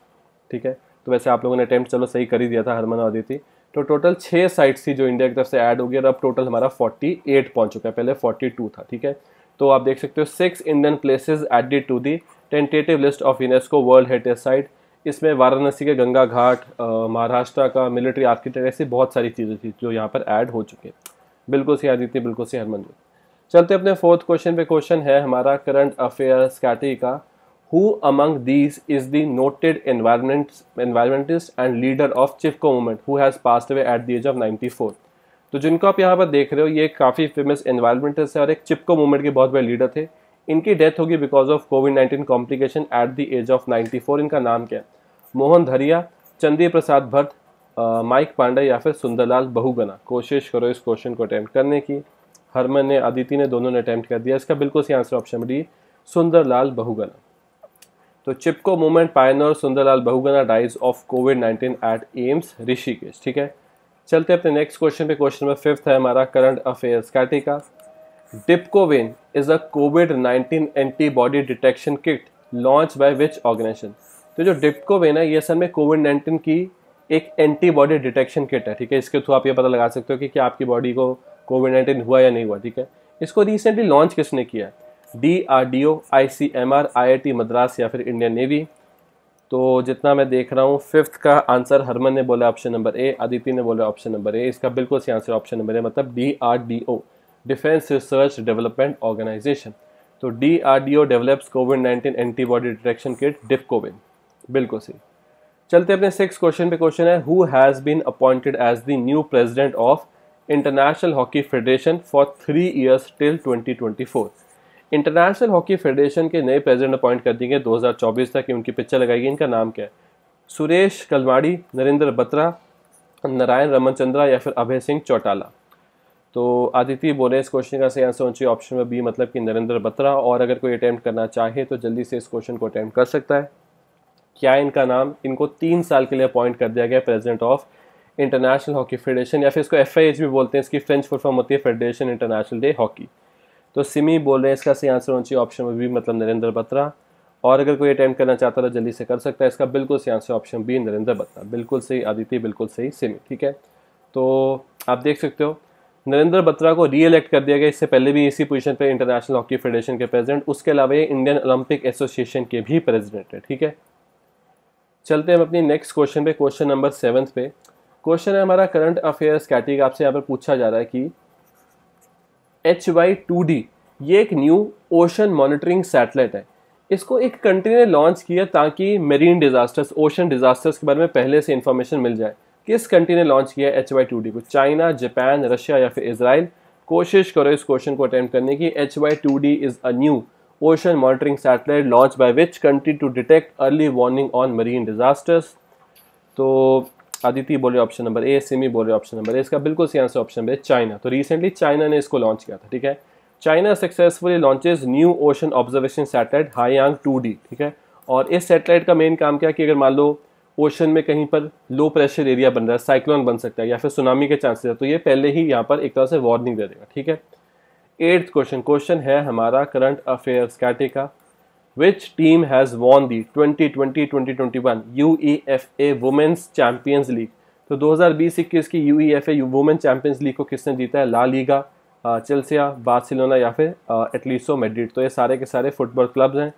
ठीक है तो वैसे आप लोगों ने अटैम्प्ट चलो सही कर ही दिया था हरमन और अदिति तो टोटल छः साइट्स थी जो इंडिया की तरफ से ऐड हो गई और अब टोटल हमारा 48 पहुंच चुका है पहले 42 था ठीक है तो आप देख सकते हो six Indian places added to the tentative list of UNESCO world heritage site इसमें वाराणसी के गंगा घाट महाराष्ट्र का मिलिट्री आर्किटेक्ट ऐसी बहुत सारी चीज़ें थी जो यहाँ पर ऐड हो चुके बिल्कुल सी आदित्य बिल्कुल सी हरमन चलते अपने फोर्थ क्वेश्चन पे क्वेश्चन है हमारा करंट अफेयर्स कैटेगरी का Who among these is the noted environmentalist and leader of Chifko movement who has passed away at the age of 94? तो जिनको आप यहाँ पर देख रहे हो ये काफ़ी फेमस एनवायरमेंटलिस्ट है और एक चिपको मूवमेंट के बहुत बड़े लीडर थे इनकी डेथ होगी because of COVID 19 complication at the age of 94 इनका नाम क्या है मोहन धरिया चंदी प्रसाद भट्ट माइक पांडे या फिर सुंदरलाल बहुगना कोशिश करो इस क्वेश्चन को अटैम्प्ट करने की हरमन ने अदिति ने दोनों ने अटैम्प्ट कर दिया इसका बिल्कुल सही answer option D Sunderlal Bahuguna तो Chipko movement pioneer Sunderlal Bahuguna dies of Covid nineteen at AIIMS Rishikesh ठीक है चलते अपने नेक्स्ट क्वेश्चन पे क्वेश्चन नंबर फिफ्थ है हमारा करंट अफेयर्स कैटिका Dipcovan is a COVID nineteen antibody detection kit launch by which organisation तो जो डिपकोविन है ये असल में कोविड नाइन्टीन की एक एंटीबॉडी डिटेक्शन किट है ठीक है इसके थ्रू आप ये पता लगा सकते हो कि क्या आपकी बॉडी को कोविड नाइन्टीन हुआ या नहीं हुआ ठीक है इसको रिसेंटली लॉन्च किसने किया है D R D O I C M R I I T Madras या फिर इंडियन नेवी तो जितना मैं देख रहा हूँ फिफ्थ का आंसर हरमन ने बोला ऑप्शन नंबर ए अदिति ने बोला ऑप्शन नंबर ए इसका बिल्कुल सही आंसर ऑप्शन नंबर ए मतलब D R D O defence research development organisation तो D R D O develops COVID nineteen antibody detection kit Dipcovan बिल्कुल सही चलते अपने सिक्स क्वेश्चन पे क्वेश्चन है who has been appointed as the new president of international hockey federation for three years till twenty twenty four international hockey federation के नए प्रेसिडेंट अपॉइंट कर दिए गए 2024 तक उनकी पिक्चर लगाई गई इनका नाम क्या है सुरेश कलवाड़ी नरेंद्र बत्रा नारायण रमनचंद्रा या फिर अभय सिंह चौटाला तो आदित्य बोले इस क्वेश्चन का सही आंसर होना ऑप्शन में बी मतलब कि नरेंद्र बत्रा और अगर कोई अटैम्प्ट करना चाहे तो जल्दी से इस क्वेश्चन को अटैम्प्ट कर सकता है क्या इनका नाम इनको तीन साल के लिए अपॉइंट कर दिया गया president of international hockey federation या फिर इसको एफ भी बोलते हैं इसकी फ्रेंच फुल फॉर्म होती है फेडरेशन इंटरनेशनल डे हॉकी तो सिमी बोल रहे हैं इसका सही आंसर होना चाहिए ऑप्शन बी मतलब नरेंद्र बत्रा और अगर कोई अटैम्प्ट करना चाहता तो जल्दी से कर सकता है इसका बिल्कुल सही answer option B Narendra Batra बिल्कुल सही आदित्य बिल्कुल सही सिमी ठीक है तो आप देख सकते हो नरेंद्र बत्रा को री एलेक्ट कर दिया गया इससे पहले भी इसी पोजिशन पर इंटरनेशनल हॉकी फेडरेशन के प्रेजिडेंट उसके अलावा ये इंडियन ओलंपिक एसोसिएशन के भी प्रेजिडेंट है ठीक है चलते हैं हम अपनी नेक्स्ट क्वेश्चन पे क्वेश्चन नंबर सेवन्थ पे क्वेश्चन है हमारा करंट अफेयर्स कैटेगरी आपसे यहाँ पर पूछा जा रहा है कि एच वाई टू डी ये एक न्यू ओशन मॉनिटरिंग सैटेलाइट है इसको एक कंट्री ने लॉन्च किया ताकि मेरीन डिजास्टर्स ओशन डिजास्टर्स के बारे में पहले से इन्फॉर्मेशन मिल जाए किस कंट्री ने लॉन्च किया एच वाई टू डी को चाइना जापान रशिया या फिर इसराइल कोशिश करो इस क्वेश्चन को अटेम्प्ट करने की H Y two D is a new ocean monitoring satellite launch by which country to detect early warning on marine disasters तो अदिति बोले ऑप्शन नंबर ए सिमी बोले ऑप्शन नंबर ए इसका बिल्कुल सही आंसर ऑप्शन नंबर चाइना तो रिसेंटली चाइना ने इसको लॉन्च किया था ठीक है China successfully launches new ocean observation satellite Haiyang two ठीक है और इस सैटेलाइट का मेन काम क्या कि अगर मान लो ओशन में कहीं पर लो प्रेशर एरिया बन रहा है साइक्लोन बन सकता है या फिर सुनामी के चांसेस है तो ये पहले ही यहाँ पर एक तरह से वार्निंग दे देगा ठीक है एट्थ क्वेश्चन क्वेश्चन है हमारा करंट अफेयर्स कैटे का which team has won the 2020-2021 UEFA Women's Champions League तो 2020-21 की U E F A women champions league को किसने जीता है ला लीगा चेल्सिया बार्सिलोना या फिर एटलीसो मेड्रिड तो ये सारे के सारे फुटबॉल क्लब्स हैं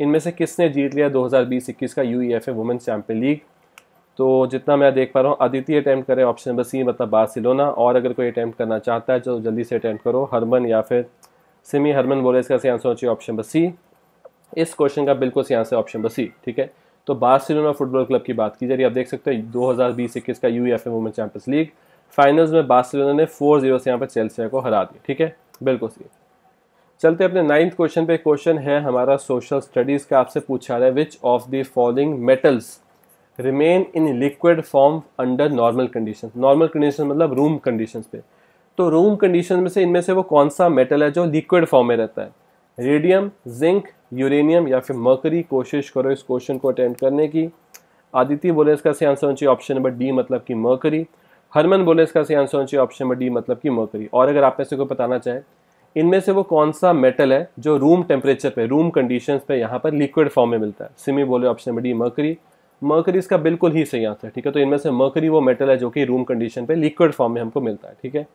इनमें से किसने जीत लिया 2020-21 का U E F A women's champion league तो जितना मैं देख पा रहा हूँ अदिति अटैम्प्ट करें ऑप्शन नंबर सी मतलब बार्सिलोना और अगर कोई अटैम्प्ट करना चाहता है तो जल्दी से अटैम्प्ट करो हरमन या फिर सिमी हरमन बोले इसका सही आंसर हो चाहिए ऑप्शन नंबर सी इस क्वेश्चन का बिल्कुल यहाँ आंसर ऑप्शन बस ही ठीक है तो बार्सिलोना फुटबॉल क्लब की बात की जा रही है आप देख सकते हैं दो हज़ार बीस इक्कीस का U F women champions league finals में बार्सिलोना ने फोर जीरो से यहाँ पर चेल्सिया को हरा दिया ठीक है बिल्कुल सही चलते अपने नाइन्थ क्वेश्चन पे क्वेश्चन है हमारा सोशल स्टडीज़ का आपसे पूछा रहा है which of the following metals remain in liquid form under normal condition normal condition मतलब रूम कंडीशन पे तो रूम कंडीशन में से इनमें से वो कौन सा मेटल है जो लिक्विड फॉर्म में रहता है रेडियम जिंक यूरेनियम या फिर मर्करी कोशिश करो इस क्वेश्चन को अटेंड करने की आदित्य बोले इसका सही आंसर होना चाहिए ऑप्शन नंबर डी मतलब कि मर्करी हरमन बोले इसका सही आंसर होना चाहिए ऑप्शन नंबर डी मतलब कि मर्करी और अगर आप में से कोई बताना चाहे इनमें से वो कौन सा मेटल है जो रूम टेम्परेचर पे रूम कंडीशंस पे यहाँ पर लिक्विड फॉर्म में मिलता है सिमी बोले option number D mercury mercury इसका बिल्कुल ही सही आंसर है ठीक है तो इनमें से मर्करी वो मेटल है जो कि रूम कंडीशन पे लिक्विड फॉर्म में हमको मिलता है ठीक है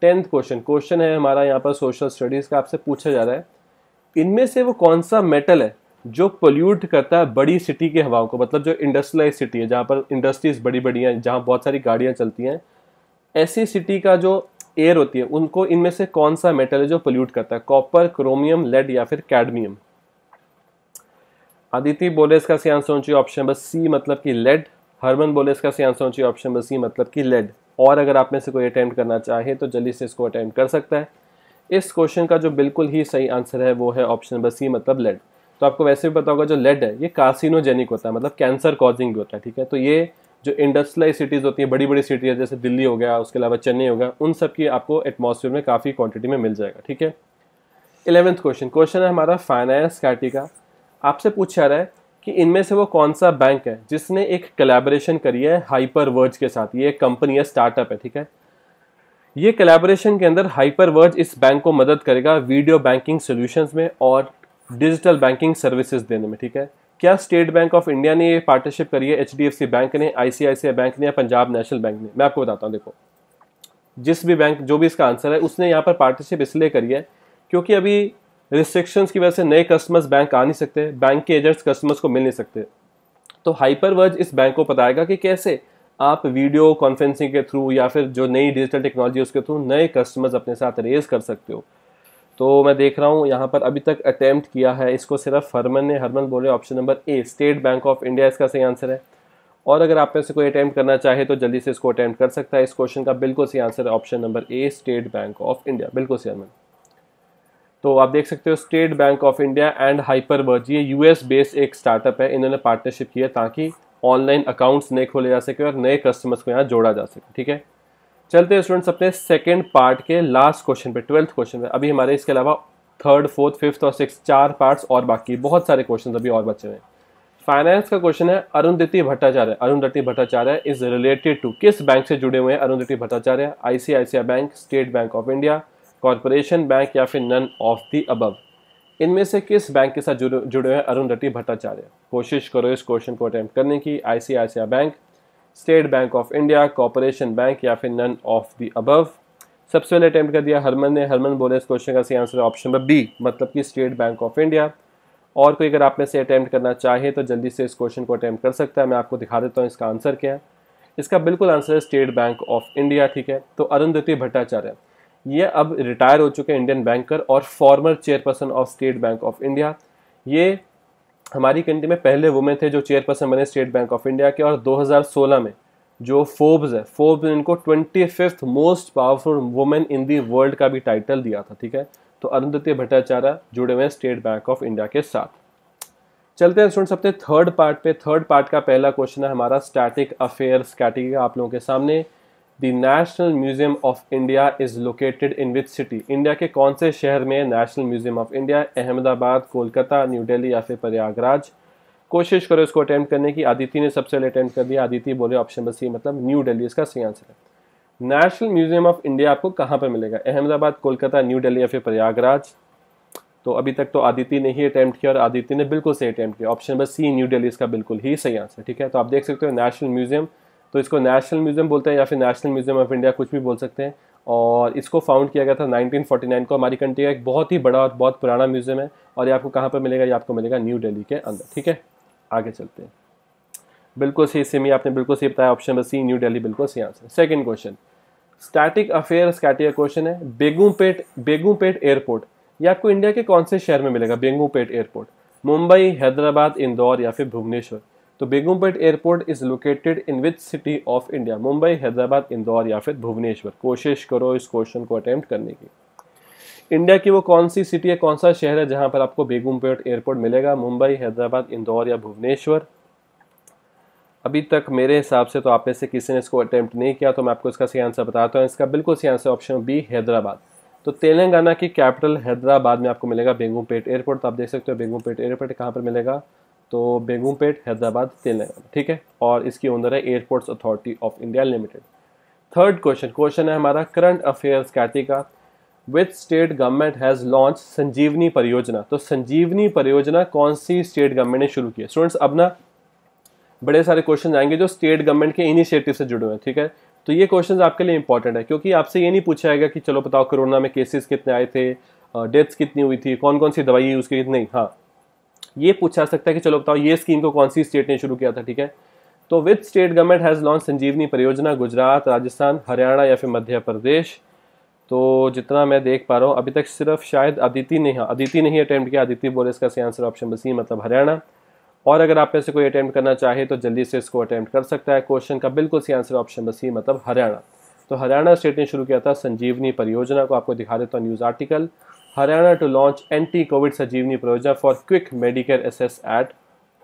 टेंथ क्वेश्चन क्वेश्चन है हमारा यहाँ पर सोशल स्टडीज़ का आपसे पूछा जा रहा है इनमें से वो कौन सा मेटल है जो पोल्यूट करता है बड़ी सिटी के हवाओं को मतलब जो इंडस्ट्रियलाइज सिटी है जहाँ पर इंडस्ट्रीज बड़ी बड़ी हैं जहाँ बहुत सारी गाड़ियाँ चलती हैं ऐसी सिटी का जो एयर होती है उनको इनमें से कौन सा मेटल है जो पोल्यूट करता है कॉपर क्रोमियम लेड या फिर कैडमियम आदिति बोले इसका सी आंसर होना ऑप्शन नंबर सी मतलब कि लेड हरमन बोले इसका सी आंसर होना ऑप्शन नंबर सी मतलब कि लेड और अगर आप में से कोई अटैम्प्ट करना चाहे तो जल्दी से इसको अटैम्प्ट कर सकता है इस क्वेश्चन का जो बिल्कुल ही सही आंसर है वो है ऑप्शन नंबर सी मतलब लेड तो आपको वैसे भी पता होगा जो लेड है ये कार्सिनोजेनिक होता है मतलब कैंसर कॉजिंग भी होता है ठीक है तो ये जो इंडस्ट्रियलाइज सिटीज़ होती हैं बड़ी बड़ी सिटीज जैसे दिल्ली हो गया उसके अलावा चेन्नई हो गया उन सब की आपको एटमोसफियर में काफ़ी क्वांटिटी में मिल जाएगा ठीक है इलेवेंथ क्वेश्चन क्वेश्चन है हमारा फाइनेंस कैटी का आपसे पूछा रहा है कि इनमें से वो कौन सा बैंक है जिसने एक कलेबरेशन करी है हाइपर वर्ज के साथ ये एक कंपनी है स्टार्टअप है ठीक है ये कलेबोरेशन के अंदर वर्ज इस बैंक को मदद करेगा वीडियो बैंकिंग सोल्यूशन में और डिजिटल बैंकिंग सर्विसेज देने में ठीक है क्या स्टेट बैंक ऑफ इंडिया ने ये पार्टनरशिप करी है एच बैंक ने आईसीआईसीआई बैंक ने या पंजाब नेशनल बैंक ने मैं आपको बताता हूँ देखो जिस भी बैंक जो भी इसका आंसर है उसने यहाँ पर पार्टनरशिप इसलिए करी है क्योंकि अभी रिस्ट्रिक्शंस की वजह से नए कस्टमर्स बैंक आ नहीं सकते बैंक के एजेंट्स कस्टमर्स को मिल नहीं सकते तो हाइपर इस बैंक को बताएगा कि कैसे आप वीडियो कॉन्फ्रेंसिंग के थ्रू या फिर जो नई डिजिटल टेक्नोलॉजी उसके थ्रू नए कस्टमर्स अपने साथ रेज कर सकते हो तो मैं देख रहा हूँ यहाँ पर अभी तक अटैम्प्ट किया है इसको सिर्फ हरमन ने हरमन बोले option number A State bank of India इसका सही आंसर है और अगर आप में से कोई अटैम्प्ट करना चाहे तो जल्दी से इसको अटैम्प्ट कर सकता है इस क्वेश्चन का बिल्कुल सही आंसर है option number A State bank of India बिल्कुल सही हरमन तो आप देख सकते हो State bank of India and hyper ये यूएस बेस्ड एक स्टार्टअप है इन्होंने पार्टनरशिप किया ताकि ऑनलाइन अकाउंट्स नए खोले जा सके और नए कस्टमर्स को यहाँ जोड़ा जा सके ठीक है चलते हैं स्टूडेंट्स अपने सेकेंड पार्ट के लास्ट क्वेश्चन पे ट्वेल्थ क्वेश्चन पे अभी हमारे इसके अलावा थर्ड फोर्थ फिफ्थ और सिक्स चार पार्ट्स और बाकी बहुत सारे क्वेश्चन अभी और बचे हुए हैं फाइनेंस का क्वेश्चन है Arundhati Bhattacharya Arundhati Bhattacharya is related to किस बैंक से जुड़े हुए हैं Arundhati Bhattacharya ICICI bank state bank of India corporation bank या फिर नन ऑफ दी अबव इनमें से किस बैंक के साथ जुड़े जुड़े हैं अरुंधति भट्टाचार्य कोशिश करो इस क्वेश्चन को अटैम्प्ट करने की ICICI bank state bank of India corporation bank या फिर नन ऑफ द अबव सबसे पहले अटैम्प्ट कर दिया हरमन ने हरमन बोले इस क्वेश्चन का सही आंसर ऑप्शन नंबर बी मतलब कि स्टेट बैंक ऑफ इंडिया और कोई अगर आप में से अटैम्प्ट करना चाहे तो जल्दी से इस क्वेश्चन को अटैम्प्ट कर सकता है मैं आपको दिखा देता हूँ इसका आंसर क्या है इसका बिल्कुल आंसर है स्टेट बैंक ऑफ इंडिया ठीक है तो अरुंधति भट्टाचार्य ये अब रिटायर हो चुके हैं इंडियन बैंकर और former chairperson of state bank of India ये हमारी कंट्री में पहले वुमेन थे जो चेयरपर्सन बने स्टेट बैंक ऑफ इंडिया के और 2016 में जो फोर्ब्स है फोर्ब्स ने इनको twenty fifth most powerful women in the world का भी टाइटल दिया था ठीक है तो अरुंधति भट्टाचार्य जुड़े हुए हैं स्टेट बैंक ऑफ इंडिया के साथ चलते हैं स्टूडेंट्स अपने थर्ड पार्ट पे थर्ड पार्ट का पहला क्वेश्चन है हमारा स्टैटिक अफेयर्स कैटेगरी आप लोगों के सामने the national museum of India is located in which city India के कौन से शहर में national museum of India Ahmedabad Kolkata New Delhi या फिर प्रयागराज कोशिश करो इसको अटैम्प्ट करने की आदिति ने सबसे पहले अटैम्प्ट कर दिया आदिति बोले ऑप्शन बस ये मतलब न्यू दिल्ली इसका सही आंसर है नेशनल म्यूजियम ऑफ इंडिया आपको कहाँ पर मिलेगा अहमदाबाद कोलकाता न्यू दिल्ली या फिर प्रयागराज तो अभी तक तो आदित्य ने ही अटैम्प्ट किया और आदित्य ने बिल्कुल सही अटैम्प्ट किया option number C New Delhi इसका बिल्कुल ही सही आंसर ठीक है तो आप देख सकते हो नेशनल म्यूजियम तो इसको नेशनल म्यूज़ियम बोलते हैं या फिर नेशनल म्यूज़ियम ऑफ इंडिया कुछ भी बोल सकते हैं और इसको फाउंड किया गया था 1949 को हमारी कंट्री का एक बहुत ही बड़ा और बहुत पुराना म्यूज़ियम है और ये आपको कहाँ पर मिलेगा ये आपको मिलेगा न्यू दिल्ली के अंदर ठीक है आगे चलते हैं बिल्कुल सही सेमी आपने बिल्कुल सही बताया option number C New Delhi बिल्कुल सही answer second question static affair category question है बेगूपेट बेगूपेट एयरपोर्ट ये आपको इंडिया के कौन से शहर में मिलेगा बेगूपेट एयरपोर्ट मुंबई हैदराबाद इंदौर या फिर भुवनेश्वर तो Begumpet airport is located in which city of India Mumbai Hyderabad Indore या फिर भुवनेश्वर कोशिश करो इस क्वेश्चन को अटेम्प्ट करने की इंडिया की वो कौन सी सिटी है कौन सा शहर है जहां पर आपको बेगमपेट एयरपोर्ट मिलेगा मुंबई हैदराबाद इंदौर या भुवनेश्वर अभी तक मेरे हिसाब से तो आप में से किसी ने इसको अटैम्प्ट नहीं किया तो मैं आपको इसका सही आंसर बताता हूँ इसका बिल्कुल सही आंसर ऑप्शन बी हैदराबाद तो तेलंगाना की कैपिटल हैदराबाद में आपको मिलेगा बेगमपेट एयरपोर्ट तो आप देख सकते हो बेगमपेट एयरपोर्ट कहाँ पर मिलेगा तो बेगमपेट हैदराबाद तेलंगाना ठीक है और इसकी ओनर है airports authority of India limited third question question है हमारा करंट अफेयर्स कैटी का with state government has launch Sanjeevani परियोजना तो संजीवनी परियोजना कौन सी स्टेट गवर्नमेंट ने शुरू की है स्टूडेंट्स अब ना बड़े सारे क्वेश्चन आएंगे जो स्टेट गवर्नमेंट के इनिशिएटिव से जुड़े हुए हैं ठीक है तो ये क्वेश्चन आपके लिए इंपॉर्टेंट है क्योंकि आपसे ये नहीं पूछा जाएगा कि चलो बताओ कोरोना में केसेस कितने आए थे डेथ्स कितनी हुई थी कौन कौन सी दवाई यूज़ की नहीं हाँ ये पूछा सकता है कि चलो बताओ ये स्कीम को कौन सी स्टेट ने शुरू किया था ठीक है तो with state government has launch Sanjeevani परियोजना गुजरात राजस्थान हरियाणा या फिर मध्य प्रदेश तो जितना मैं देख पा रहा हूँ अभी तक सिर्फ शायद अदिति ने हाँ अदिति ने ही अटैम्प्ट किया अदिति बोले इसका सही आंसर ऑप्शन बसी मतलब हरियाणा और अगर आप ऐसे कोई अटैम्प्ट करना चाहे तो जल्दी से इसको अटैम्प्ट कर सकता है क्वेश्चन का बिल्कुल सही आंसर ऑप्शन बसी मतलब हरियाणा तो हरियाणा स्टेट ने शुरू किया था संजीवनी परियोजना को आपको दिखा देता हूँ news article Haryana to launch anti covid Sanjeevani Parojana for quick medical access at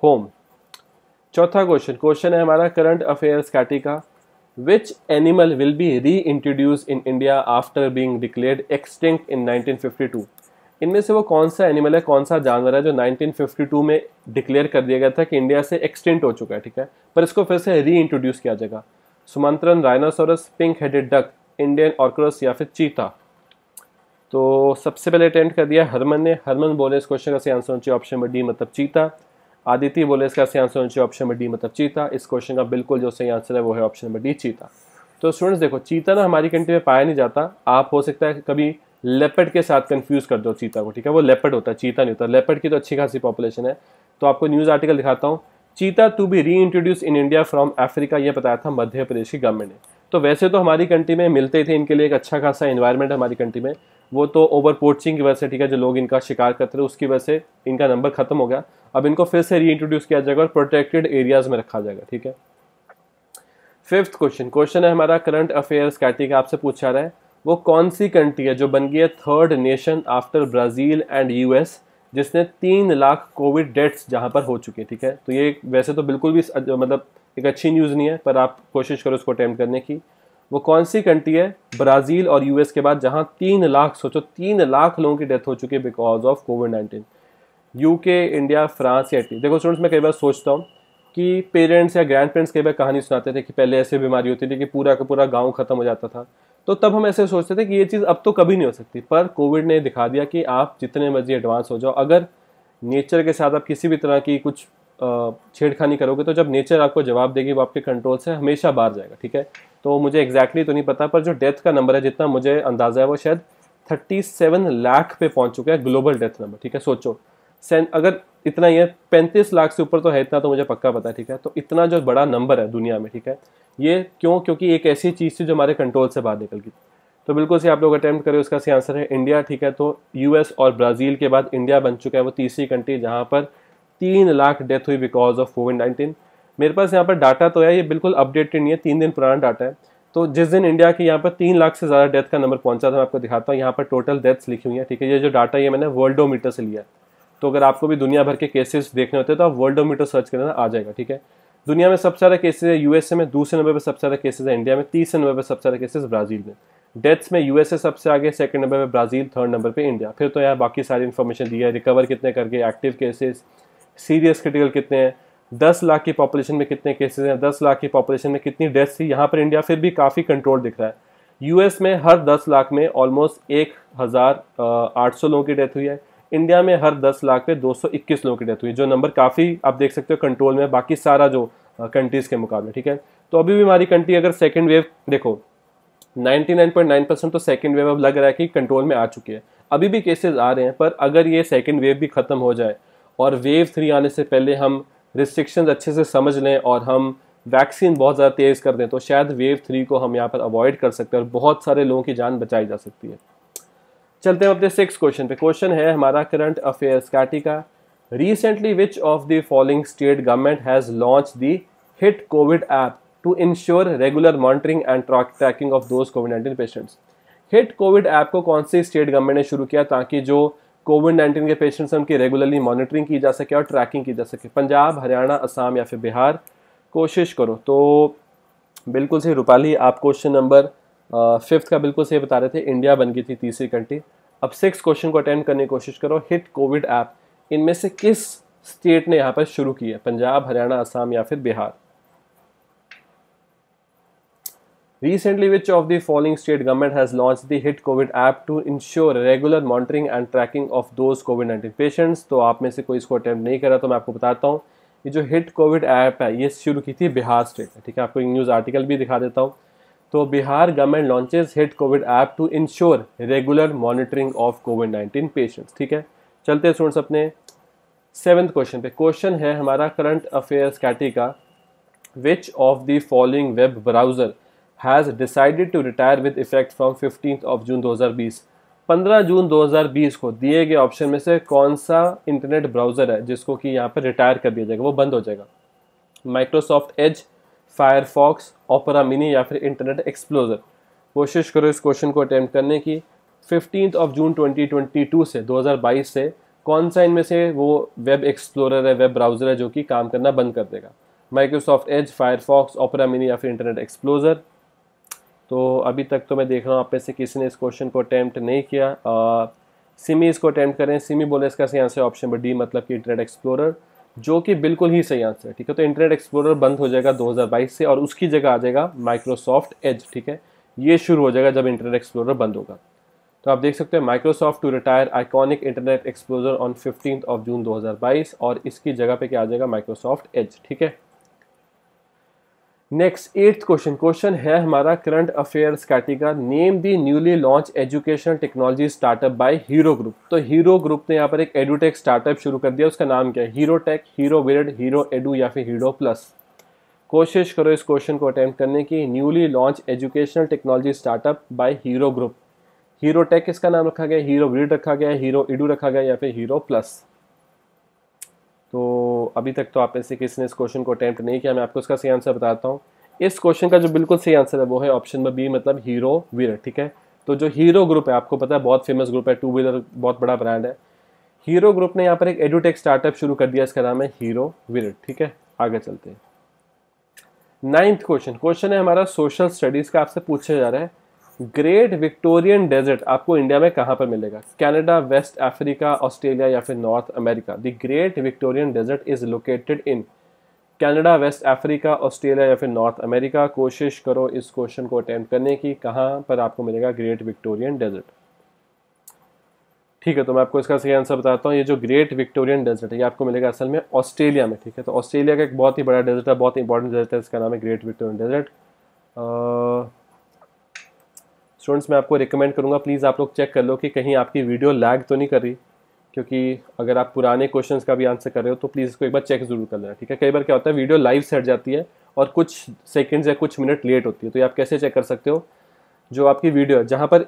home चौथा क्वेश्चन क्वेश्चन है हमारा करंट अफेयर्स का which animal will be reintroduce in India after being declare extinct in 1952 इनमें से वो कौन सा एनिमल है कौन सा जानवर है जो 1952 में डिक्लेयर कर दिया गया था कि इंडिया से एक्सटिंक्ट हो चुका है ठीक है पर इसको फिर से री इंट्रोड्यूस किया जाएगा Sumatran rhinoceros pink headed duck Indian aurochs या फिर चीता तो सबसे पहले अटेंड कर दिया हरमन ने हरमन बोले इस क्वेश्चन का सही आंसर होना चाहिए ऑप्शन नंबर डी मतलब चीता आदित्य बोले इसका सही आंसर होना चाहिए ऑप्शन नंबर डी मतलब चीता इस क्वेश्चन का बिल्कुल जो सही आंसर है वो है ऑप्शन नंबर डी चीता तो स्टूडेंट्स देखो चीता ना हमारी कंट्री में पाया नहीं जाता आप हो सकता है कभी लेपर्ड के साथ कंफ्यूज कर दो चीता को ठीक है वो लेपर्ड होता है चीता नहीं होता लेपर्ड की तो अच्छी खासी पॉपुलेशन है तो आपको न्यूज़ आर्टिकल दिखाता हूँ cheetah to be reintroduce in India from Africa ये बताया था मध्य प्रदेश की गवर्नमेंट ने तो वैसे तो हमारी कंट्री में मिलते थे इनके लिए एक अच्छा खासा इन्वायरमेंट हमारी कंट्री में वो तो ओवर पोचिंग की वजह से ठीक है जो लोग इनका शिकार करते थे उसकी वजह से इनका नंबर खत्म हो गया अब इनको फिर से रीइंट्रोड्यूस किया जाएगा और प्रोटेक्टेड एरियाज में रखा जाएगा ठीक है फिफ्थ क्वेश्चन क्वेश्चन है हमारा करंट अफेयर्स कैटेगरी आपसे पूछा रहा है वो कौन सी कंट्री है जो बन गई है third nation after Brazil and US जिसने तीन लाख कोविड डेथ्स जहाँ पर हो चुकी है ठीक है तो ये वैसे तो बिल्कुल भी मतलब एक अच्छी न्यूज़ नहीं है पर आप कोशिश करो उसको अटैम्प्ट करने की वो कौन सी कंट्री है ब्राज़ील और यूएस के बाद जहाँ तीन लाख सोचो तीन लाख लोगों की डेथ हो चुकी है because of Covid nineteen UK India France या इटली देखो स्टूडेंट्स मैं कई बार सोचता हूँ कि पेरेंट्स या ग्रैंड पेरेंट्स कई बार कहानी सुनाते थे कि पहले ऐसी बीमारी होती थी कि पूरा का पूरा गाँव ख़त्म हो जाता था तो तब हम ऐसे सोचते थे कि ये चीज़ अब तो कभी नहीं हो सकती पर कोविड ने दिखा दिया कि आप जितने मर्जी एडवांस हो जाओ अगर नेचर के साथ आप किसी भी तरह की कुछ छेड़खानी करोगे तो जब नेचर आपको जवाब देगी वो आपके कंट्रोल से हमेशा बाहर जाएगा ठीक है तो मुझे एग्जैक्टली exactly तो नहीं पता पर जो डेथ का नंबर है जितना मुझे अंदाज़ा है वो शायद सेवन लाख पे पहुंच चुका है ग्लोबल डेथ नंबर ठीक है सोचो सेन अगर इतना ही है पैंतीस लाख से ऊपर तो है इतना तो मुझे पक्का पता है ठीक है तो इतना जो बड़ा नंबर है दुनिया में ठीक है ये क्यों क्योंकि एक ऐसी चीज़ थी जो हमारे कंट्रोल से बाहर निकल गई तो बिल्कुल सही आप लोग अटैम्प्ट करें उसका सही आंसर है इंडिया ठीक है तो यूएस और ब्राज़ील के बाद इंडिया बन चुका है वो तीसरी कंट्री जहाँ पर तीन लाख डेथ हुई बिकॉज ऑफ कोविड नाइन्टीन मेरे पास यहाँ पर डाटा तो है ये बिल्कुल अपडेटेड नहीं है तीन दिन पुराना डाटा है तो जिस दिन इंडिया के यहाँ पर तीन लाख से ज़्यादा डेथ का नंबर पहुँचा था मैं आपको दिखाता हूँ यहाँ पर टोटल डेथ्स लिखी हुई हैं ठीक है ये जो डाटा ये मैंने वर्ल्डोमीटर से लिया है तो अगर आपको भी दुनिया भर के केसेस देखने होते हैं तो आप वर्ल्डोमीटर सर्च करना आ जाएगा ठीक है दुनिया में सबसे ज़्यादा केसेज है यूएसए में दूसरे नंबर पर सबसे ज़्यादा केसेस है इंडिया में तीसरे नंबर पर सबसे ज़्यादा केसेज ब्राज़ील में डेथ्स में यूएसए सबसे आगे सेकंड नंबर पर ब्राज़ील थर्ड नंबर पर इंडिया फिर तो यार बाकी सारी इन्फॉर्मेशन दी है रिकवर कितने करके एक्टिव केसेज सीरियस क्रिटिकल कितने हैं दस लाख की पॉपुलेशन में कितने केसेज हैं दस लाख की पॉपुलेशन में कितनी डेथ्स थी यहाँ पर इंडिया फिर भी काफ़ी कंट्रोल दिख रहा है यूएस में हर दस लाख में ऑलमोस्ट एक हज़ार आठ सौ लोगों की डेथ हुई है इंडिया में हर 10 लाख पे 221 लोगों की डेथ हुई जो नंबर काफ़ी आप देख सकते हो कंट्रोल में बाकी सारा जो कंट्रीज़ के मुकाबले ठीक है तो अभी भी हमारी कंट्री अगर सेकेंड वेव देखो 99.9 परसेंट तो सेकेंड वेव अब लग रहा है कि कंट्रोल में आ चुकी है अभी भी केसेज आ रहे हैं पर अगर ये सेकेंड वेव भी ख़त्म हो जाए और वेव थ्री आने से पहले हम रिस्ट्रिक्शन अच्छे से समझ लें और हम वैक्सीन बहुत ज़्यादा तेज़ कर दें तो शायद वेव थ्री को हम यहाँ पर अवॉइड कर सकते हैं और बहुत सारे लोगों की जान बचाई जा सकती है चलते हैं अपने सिक्स क्वेश्चन पे क्वेश्चन है हमारा करंट अफेयर कैटी का recently which of the following state government has launch the hit covid app to ensure regular monitoring and tracking of those covid nineteen patients hit covid app को कौन सी स्टेट गवर्नमेंट ने शुरू किया ताकि जो कोविड नाइन्टीन के पेशेंट्स हैं उनकी रेगुलरली मॉनिटरिंग की जा सके और ट्रैकिंग की जा सके पंजाब हरियाणा असम या फिर बिहार कोशिश करो तो बिल्कुल सही रूपाली आप क्वेश्चन नंबर फिफ्थ का बिल्कुल सही बता रहे थे इंडिया बन गई थी तीसरी कंट्री अब सिक्स क्वेश्चन को अटेम्प्ट करने की कोशिश करो हिट कोविड ऐप इनमें से किस स्टेट ने यहाँ पर शुरू की है पंजाब हरियाणा आसाम या फिर Bihar recently which of the following state government has launch the hit covid app to ensure regular monitoring and tracking of those covid nineteen patients तो आप में से कोई इसको अटेम्प्ट नहीं करा तो मैं आपको बताता हूँ ये जो हिट कोविड ऐप है ये शुरू की थी बिहार स्टेट ठीक है आपको एक न्यूज़ आर्टिकल भी दिखा देता हूँ तो Bihar government launches hit covid app to ensure regular monitoring of Covid nineteen patients ठीक है चलते स्टूडेंट्स अपने सेवन्थ क्वेश्चन पे क्वेश्चन है हमारा करंट अफेयर्स कैटी का which of the following web browser has decided to retire with effect from fifteen of June 2020 15 जून 2020 को दिए गए ऑप्शन में से कौन सा इंटरनेट ब्राउज़र है जिसको कि यहाँ पर रिटायर कर दिया जाएगा वो बंद हो जाएगा Microsoft Edge Firefox Opera Mini या फिर इंटरनेट एक्सप्लोजर कोशिश करो इस क्वेश्चन को अटैम्प्ट करने की फिफ्टीन ऑफ जून 2022 से 2022 से कौन सा इनमें से वो वेब एक्सप्लोरर है वेब ब्राउज़र है जो कि काम करना बंद कर देगा Microsoft Edge Firefox Opera Mini या फिर इंटरनेट एक्सप्लोजर तो अभी तक तो मैं देख रहा हूँ आप में से किसी ने इस क्वेश्चन को अटैम्प्ट नहीं किया आ, सिमी इसको अटैम्प्ट करें सिमी बोले इसका सही आंसर ऑप्शन डी मतलब कि इंटरनेट एक्सप्लोरर जो कि बिल्कुल ही सही आंसर है ठीक है तो इंटरनेट एक्सप्लोरर बंद हो जाएगा 2022 से और उसकी जगह आ जाएगा माइक्रोसॉफ्ट एज ठीक है ये शुरू हो जाएगा जब इंटरनेट एक्सप्लोरर बंद होगा तो आप देख सकते हैं Microsoft to retire iconic internet explorer on fifteen of June 2022 और इसकी जगह पे क्या आ जाएगा माइक्रोसॉफ्ट एज ठीक है नेक्स्ट एट्थ क्वेश्चन क्वेश्चन है हमारा करंट अफेयर्स कैटी का name the newly launch education technology startup by Hero group तो हीरो ग्रुप ने यहाँ पर एक एडुटेक स्टार्टअप शुरू कर दिया उसका नाम क्या है Hero tech Hero Vired Hero Edu या फिर हीरो प्लस कोशिश करो इस क्वेश्चन को अटैम्प्ट करने की newly launch educational technology startup by Hero group Hero tech इसका नाम रखा गया हीरो विरड रखा गया हीरो एडू रखा गया या फिर हीरो प्लस तो अभी तक तो आप ऐसे किसी ने इस क्वेश्चन को अटैम्प्ट नहीं किया मैं आपको इसका सही आंसर बताता हूँ इस क्वेश्चन का जो बिल्कुल सही आंसर है वो है ऑप्शन नंबर बी मतलब हीरो वीर ठीक है तो जो हीरो ग्रुप है आपको पता है बहुत फेमस ग्रुप है टू व्हीलर बहुत बड़ा ब्रांड है हीरो ग्रुप ने यहाँ पर एक एडुटेक स्टार्टअप शुरू कर दिया इसका नाम है हीरो विरट ठीक है आगे चलते हैं नाइन्थ क्वेश्चन क्वेश्चन है हमारा सोशल स्टडीज़ का आपसे पूछा जा रहा है ग्रेट विक्टोरियन डेजर्ट आपको इंडिया में कहाँ पर मिलेगा कनाडा वेस्ट अफ्रीका ऑस्ट्रेलिया या फिर north America the great Victorian desert is located in Canada west Africa Australia या फिर नॉर्थ अमेरिका कोशिश करो इस क्वेश्चन को अटैम्प्ट करने की कहाँ पर आपको मिलेगा ग्रेट विक्टोरियन डेजर्ट ठीक है तो मैं आपको इसका सही आंसर बताता हूँ ये जो ग्रेट विक्टोरियन डेजर्ट है ये आपको मिलेगा असल में ऑस्ट्रेलिया में ठीक है तो ऑस्ट्रेलिया का एक बहुत ही बड़ा डेजर्ट है बहुत इंपॉर्टेंट डेजर्ट है इसका नाम है ग्रेट विक्टोरियन डेजर्ट स्टूडेंट्स मैं आपको रिकमेंड करूँगा प्लीज़ आप लोग चेक कर लो कि कहीं आपकी वीडियो लैग तो नहीं कर रही क्योंकि अगर आप पुराने क्वेश्चन का भी आंसर कर रहे हो तो प्लीज़ इसको एक बार चेक जरूर कर लेना ठीक है कई बार क्या होता है वीडियो लाइव सेट जाती है और कुछ सेकेंड्स या कुछ मिनट लेट होती है तो ये आप कैसे चेक कर सकते हो जो आपकी वीडियो है जहाँ पर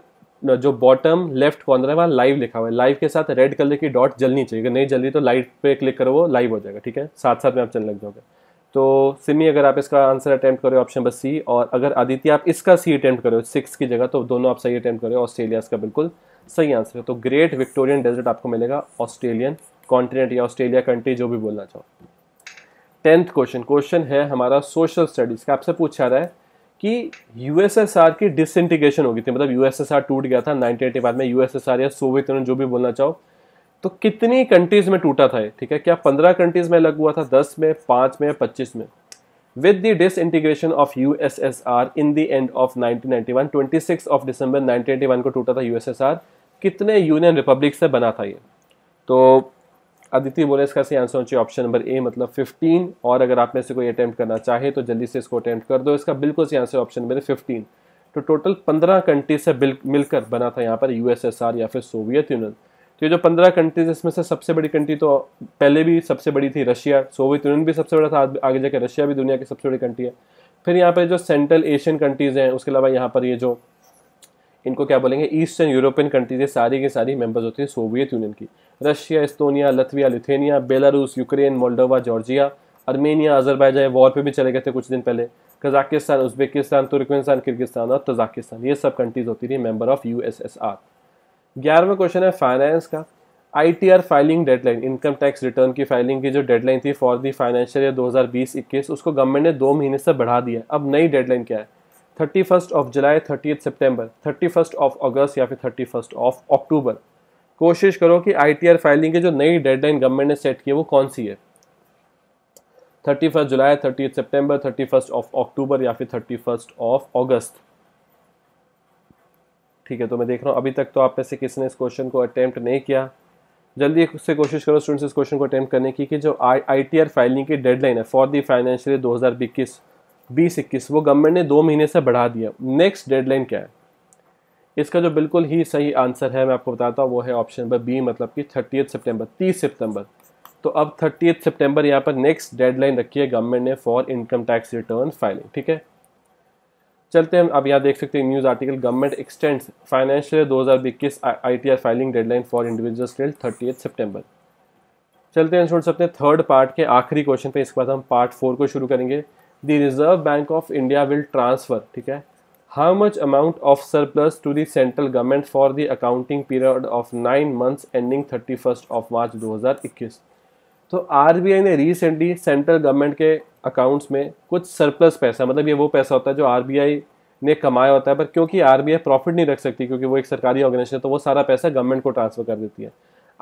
जो बॉटम लेफ्ट कॉर्नर है वहाँ लाइव लिखा हुआ है लाइव के साथ रेड कलर की डॉट जलनी चाहिए अगर नहीं जल रही तो लाइव पे क्लिक करो वो लाइव हो जाएगा ठीक है साथ साथ में आप चलने लग जाओगे तो सिमी अगर आप इसका आंसर अटैम्प्ट करो ऑप्शन नंबर सी और अगर आदित्य आप इसका सी अटैम्प्ट करो सिक्स की जगह तो दोनों आप सही अटैम्प्ट करो ऑस्ट्रेलिया इसका बिल्कुल सही आंसर है तो ग्रेट विक्टोरियन डेजर्ट आपको मिलेगा ऑस्ट्रेलियन कॉन्टिनेंट या ऑस्ट्रेलिया कंट्री जो भी बोलना चाहो टेंथ क्वेश्चन क्वेश्चन है हमारा सोशल स्टडीज का आपसे पूछा रहा है कि यूएसएसआर की डिसइंटीग्रेशन हो गई थी मतलब यूएसएसआर टूट गया था नाइनटीन एटी में यूएसएसआर या सोवियत यूनियन जो भी बोलना चाहो तो कितनी कंट्रीज में टूटा था ठीक है क्या पंद्रह कंट्रीज में अलग हुआ था दस में पांच में पच्चीस में with the disintegration of U S S R in the end of nineteen ninety one twenty six of December nineteen eighty one को टूटा था यू एस एस आर कितने यूनियन रिपब्लिक से बना था ये तो अदिति बोले इसका सही आंसर होना चाहिए ऑप्शन नंबर ए मतलब 15 और अगर आप में से कोई अटैम्प्ट करना चाहे तो जल्दी से इसको अटैम्प्ट कर दो इसका बिल्कुल सही आंसर ऑप्शन नंबर 15 तो टोटल 15 कंट्री से मिलकर बना था यहाँ पर यूएसएसआर या फिर सोवियत यूनियन तो ये जो पंद्रह कंट्रीज इसमें से सबसे बड़ी कंट्री तो पहले भी सबसे बड़ी थी रशिया सोवियत यूनियन भी सबसे बड़ा था आगे जाकर रशिया भी दुनिया की सबसे बड़ी कंट्री है फिर यहाँ पर जो सेंट्रल एशियन कंट्रीज़ हैं उसके अलावा यहाँ पर ये जो इनको क्या बोलेंगे ईस्टर्न यूरोपियन कंट्रीज ये सारी की सारी मेंबर्स होती हैं सोवियत यूनियन की Russia Estonia Latvia Lithuania Belarus Ukraine Moldova Georgia Armenia Azerbaijan war पर भी चले गए थे कुछ दिन पहले कजाकिस्तान उज्बेकिस्तान तुर्कमेनिस्तान किर्गिस्तान और तजाकिस्तान ये सब कंट्रीज होती थी मेंबर ऑफ यू ग्यारहवा क्वेश्चन है फाइनेंस का I filing deadline income tax return की फाइलिंग की जो डेडलाइन थी फॉर दी फाइनेंशियल ईयर 2020-21 उसको गवर्नमेंट ने दो महीने से बढ़ा दिया अब नई डेडलाइन क्या है thirty first of July thirty September thirty first of August या फिर थर्टी फर्स्ट ऑफ अक्टूबर कोशिश करो कि आर फाइलिंग की जो नई डेडलाइन गवर्नमेंट ने सेट की है वो कौन सी है thirty first July thirty September thirty first of October या फिर थर्टी फर्स्ट ऑफ अगस्त ठीक है तो मैं देख रहा हूँ अभी तक तो आप में से किसी ने इस क्वेश्चन को अटैम्प्ट नहीं किया जल्दी से कोशिश करो स्टूडेंट्स इस क्वेश्चन को अटैम्प्ट करने की कि जो आई टी आर फाइलिंग की डेडलाइन है फॉर दी फाइनेंशियल दो हज़ार बीस इक्कीस वो गवर्नमेंट ने दो महीने से बढ़ा दिया नेक्स्ट डेडलाइन क्या है इसका जो बिल्कुल ही सही आंसर है मैं आपको बताता हूँ वो है ऑप्शन नंबर बी मतलब कि थर्टी सितंबर 30 सितंबर तो अब थर्टी सितंबर यहाँ पर नेक्स्ट डेडलाइन रखी है गवर्नमेंट ने for income tax return filing ठीक है चलते हैं आप यहाँ देख सकते हैं news article government extend financial दो हज़ार इक्कीस I T R filing deadline for individual till thirtieth September चलते हैं छोड़ सकते हैं थर्ड पार्ट के आखिरी क्वेश्चन पे इसके बाद हम पार्ट फोर को शुरू करेंगे the reserve bank of India will transfer ठीक है how much amount of surplus to the central government for the accounting period of nine months ending thirty first of March दो हज़ार इक्कीस तो आर बी आई ने रिसेंटली सेंट्रल गवर्नमेंट के अकाउंट्स में कुछ सरप्लस पैसा मतलब ये वो पैसा होता है जो आर ने कमाया होता है पर क्योंकि आर प्रॉफिट नहीं रख सकती क्योंकि वो एक सरकारी ऑर्गेनाइजेशन है तो वो सारा पैसा गवर्नमेंट को ट्रांसफ़र कर देती है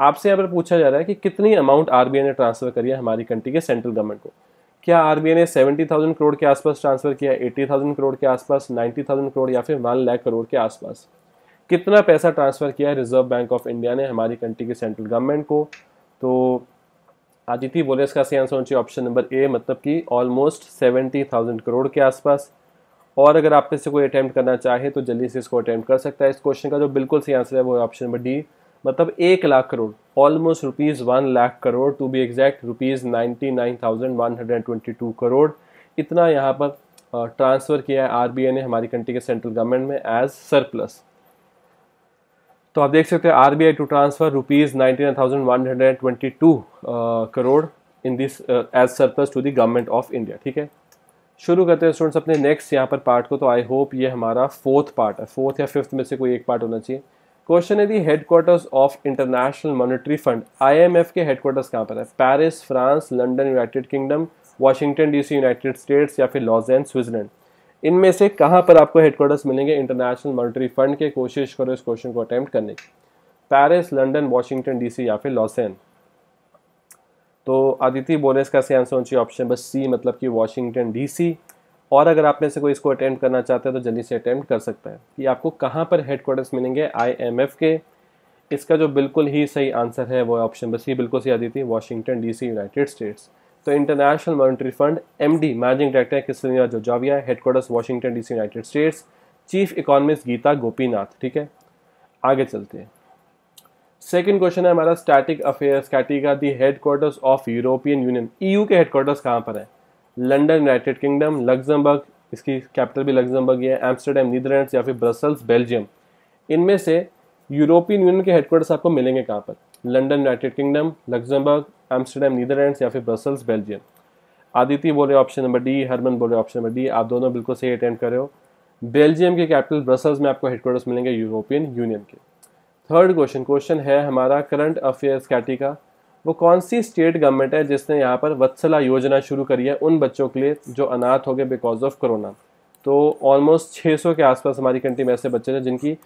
आपसे यहाँ पर पूछा जा रहा है कि कितनी अमाउंट आर ने ट्रांसफ़र करी है हमारी कंट्री के सेंट्रल गवर्नमेंट को क्या आर ने सेवेंटी थाउजेंड करोड़ के आसपास ट्रांसफ़र किया एट्टी थाउजेंड करोड़ के आसपास नाइन्टी थाउजेंड करोड़ या फिर वन लाख करोड़ के आसपास कितना पैसा ट्रांसफ़र किया है रिजर्व बैंक ऑफ इंडिया ने हमारी कंट्री के सेंट्रल गवर्नमेंट को तो आदिति बोले इसका सही आंसर होना चाहिए ऑप्शन नंबर ए मतलब कि ऑलमोस्ट सेवेंटी थाउजेंड करोड़ के आसपास और अगर आप इससे कोई अटैम्प्ट करना चाहे तो जल्दी से इसको अटैम्प्ट कर सकता है इस क्वेश्चन का जो बिल्कुल सही आंसर है वो है ऑप्शन नंबर डी मतलब एक lakh crore almost rupees one lakh crore to be exact rupees ninety nine thousand one hundred and twenty two crore इतना यहाँ पर ट्रांसफ़र किया है आर ने हमारी कंट्री के सेंट्रल गवर्नमेंट में एज सरप्लस तो आप देख सकते हैं R B I to transfer rupees ninety nine thousand one hundred and twenty two crore in this as surplus to the government of India ठीक है शुरू करते हैं स्टूडेंट्स अपने नेक्स्ट यहाँ पर पार्ट को तो आई होप ये हमारा फोर्थ पार्ट है फोर्थ या फिफ्थ में से कोई एक पार्ट होना चाहिए क्वेश्चन है the headquarters of international monetary fund IMF के हेडक्वार्टर्स कहाँ पर है Paris France London United Kingdom Washington DC United States या फिर लॉज स्विट्जरलैंड इनमें से कहाँ पर आपको हेडक्वार्टर्स मिलेंगे इंटरनेशनल मॉनिटरी फंड के कोशिश करो इस क्वेश्चन को अटैम्प्ट करने की पेरिस लंडन वॉशिंगटन डी या फिर लॉसेन तो अदिति बोले इसका सही आंसर होना चाहिए ऑप्शन बस सी मतलब कि वाशिंगटन डीसी और अगर आप में से कोई इसको अटैम्प्ट करना चाहते हैं तो जल्दी से अटैम्प्ट कर सकता है कि आपको कहां पर हेडक्वार्टर्स मिलेंगे आईएमएफ के इसका जो बिल्कुल ही सही आंसर है वो ऑप्शन बस सी बिल्कुल सही आती थी वाशिंगटन डीसी यूनाइटेड स्टेट्स तो international monetary fund MD managing director Kristalina जोजाविया headquarters Washington DC United States chief economist Gita Gopinath ठीक है आगे चलते हैं सेकेंड क्वेश्चन है हमारा static affairs category the headquarters of European Union EU के हेडक्वार्टर्स कहाँ पर है लंडन यूनाइटेड किंगडम लग्जमबर्ग इसकी कैपिटल भी लग्जमबर्ग है एम्स्टरडेम नीदरलैंड या फिर ब्रसल्स बेल्जियम इनमें से यूरोपियन यूनियन के हेडक्वार्टर्स आपको मिलेंगे कहाँ पर London United Kingdom Luxembourg Amsterdam Netherland या फिर ब्रसल्स बेल्जियम आदित्य बोले ऑप्शन नंबर डी हरमन बोले ऑप्शन नंबर डी आप दोनों बिल्कुल सही अटेंड कर रहे हो बेल्जियम के कैपिटल ब्रसल्स में आपको हेडक्वार्टर्स मिलेंगे यूरोपियन यूनियन के थर्ड क्वेश्चन क्वेश्चन है हमारा करंट अफेयर्स कैटी का वो कौन सी स्टेट गवर्नमेंट है जिसने यहाँ पर वत्सला योजना शुरू करी है उन बच्चों के लिए जो अनाथ हो गए बिकॉज ऑफ कोरोना तो ऑलमोस्ट 600 के आसपास हमारी कंट्री में ऐसे बच्चे हैं जिनकी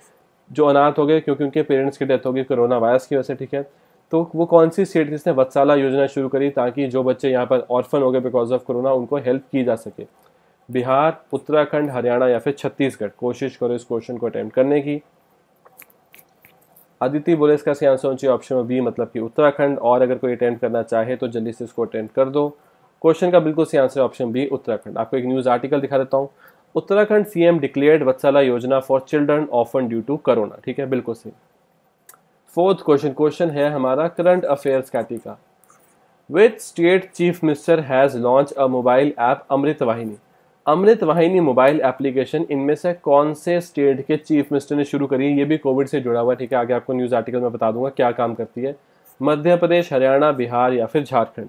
जो अनाथ हो गए क्योंकि उनके पेरेंट्स की डेथ होगी कोरोना वायरस की वजह से ठीक है तो वो कौन सी स्टेट जिसने वत्साला योजना शुरू करी ताकि जो बच्चे यहाँ पर ऑर्फन हो गए बिकॉज ऑफ कोरोना उनको हेल्प की जा सके बिहार उत्तराखंड हरियाणा या फिर छत्तीसगढ़ कोशिश करो इस क्वेश्चन को अटैम्प्ट करने की आदित्य बोले इसका सही आंसर होना चाहिए ऑप्शन बी मतलब कि उत्तराखंड और अगर कोई अटैम्प्ट करना चाहे तो जल्दी से इसको अटेंड कर दो क्वेश्चन का बिल्कुल सही आंसर ऑप्शन बी उत्तराखंड आपको एक न्यूज़ आर्टिकल दिखा देता हूँ Uttarakhand CM declared Vatsala Yojana for children orphan due to corona ठीक है बिल्कुल सही फोर्थ क्वेश्चन क्वेश्चन है हमारा करंट अफेयर्स कैटी का which state chief minister has launch a mobile app Amrit Vahini Amrit वाहिनी मोबाइल एप्लीकेशन इनमें से कौन से स्टेट के चीफ मिनिस्टर ने शुरू करी है ये भी कोविड से जुड़ा हुआ ठीक है आगे आपको न्यूज़ आर्टिकल में बता दूंगा क्या काम करती है मध्य प्रदेश हरियाणा बिहार या फिर Jharkhand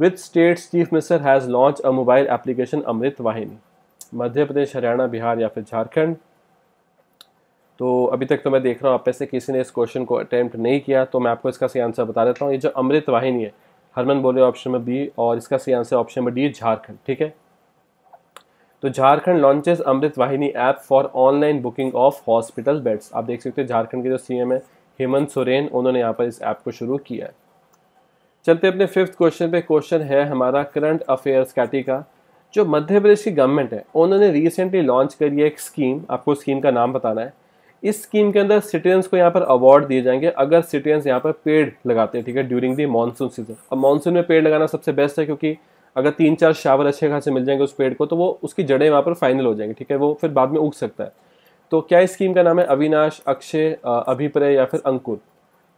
which state chief minister has launch a mobile application Amrit Vahini Madhya प्रदेश हरियाणा बिहार या फिर झारखंड तो अभी तक तो मैं देख रहा हूँ आप में से किसी ने इस क्वेश्चन को अटैम्प्ट नहीं किया तो मैं आपको इसका सही आंसर बता देता हूँ ये जो अमृत वाहिनी है हरमन बोले ऑप्शन में बी और इसका सही आंसर ऑप्शन में डी झारखंड ठीक है तो Jharkhand launches Amrit Vahini app for online booking of hospital beds आप देख सकते हो झारखंड के जो सी है हेमंत सोरेन उन्होंने यहाँ पर इस ऐप को शुरू किया है चलते अपने फिफ्थ क्वेश्चन पे क्वेश्चन है हमारा करंट अफेयर्स कैटी का जो मध्य प्रदेश की गवर्नमेंट है उन्होंने रिसेंटली लॉन्च करी है एक स्कीम आपको स्कीम का नाम बताना है इस स्कीम के अंदर सिटीजन्स को यहाँ पर अवार्ड दिए जाएंगे अगर सिटीजन्स यहाँ पर पेड़ लगाते हैं ठीक है ड्यूरिंग दी मानसून सीजन अब मानसून में पेड़ लगाना सबसे बेस्ट है क्योंकि अगर तीन चार शावर अच्छे खासे मिल जाएंगे उस पेड़ को तो वो उसकी जड़ें वहाँ पर फाइनल हो जाएंगी ठीक है वो फिर बाद में उग सकता है तो क्या इस स्कीम का नाम है अविनाश अक्षय अभिप्रय या फिर अंकुर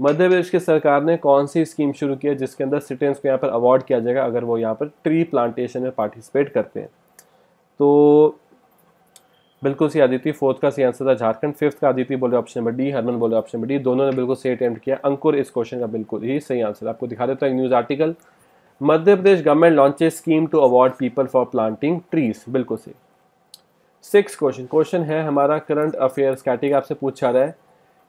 मध्य प्रदेश की सरकार ने कौन सी स्कीम शुरू की है जिसके अंदर सिटीजन्स को यहाँ पर अवार्ड किया जाएगा अगर वो यहाँ पर ट्री प्लांटेशन में पार्टिसिपेट करते हैं तो बिल्कुल सी आदित्य फोर्थ का सी आंसर था झारखंड फिफ्थ का आदित्य बोले ऑप्शन नंबर डी हरमन बोले ऑप्शन नंबर डी दोनों ने बिल्कुल सही अटैम्प्ट किया अंकुर इस क्वेश्चन का बिल्कुल ही सही आंसर आपको दिखा देता हूँ एक news article Madhya Pradesh government launches scheme to award people for planting trees बिल्कुल सही सिक्स क्वेश्चन क्वेश्चन है हमारा करंट अफेयर्स कैटेगरी आपसे पूछा रहा है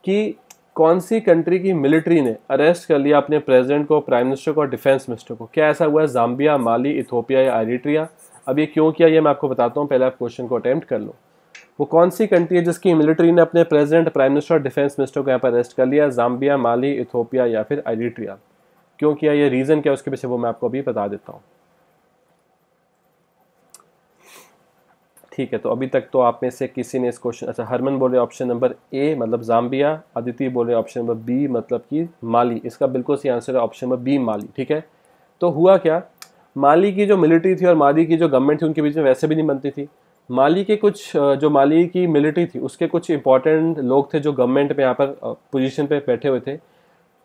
कि कौन सी कंट्री की मिलिट्री ने अरेस्ट कर लिया अपने प्रेसिडेंट को प्राइम मिनिस्टर को और डिफेंस मिनिस्टर को क्या ऐसा हुआ है जाम्बिया माली इथोपिया या आइरिट्रिया अब ये क्यों किया ये मैं आपको बताता हूँ पहले आप क्वेश्चन को अटैम्प्ट कर लो वो कौन सी कंट्री है जिसकी मिलिट्री ने अपने प्रेसिडेंट प्राइम मिनिस्टर और डिफेंस मिनिस्टर को यहाँ पर अरेस्ट कर लिया जाम्बिया माली इथोपिया या फिर आइडिट्रिया क्यों किया ये रीज़न क्या उसके पीछे वो मैं आपको अभी बता देता हूँ ठीक है तो अभी तक तो आप में से किसी ने इस क्वेश्चन अच्छा हरमन बोल रहे ऑप्शन नंबर ए मतलब जाम्बिया अदिति बोल रहे ऑप्शन नंबर बी मतलब कि माली इसका बिल्कुल सही आंसर है ऑप्शन नंबर बी माली ठीक है तो हुआ क्या माली की जो मिलिट्री थी और माली की जो गवर्नमेंट थी उनके बीच में वैसे भी नहीं बनती थी माली के कुछ जो माली की मिलिट्री थी उसके कुछ इंपॉर्टेंट लोग थे जो गवर्नमेंट में यहाँ पर पोजीशन पे बैठे हुए थे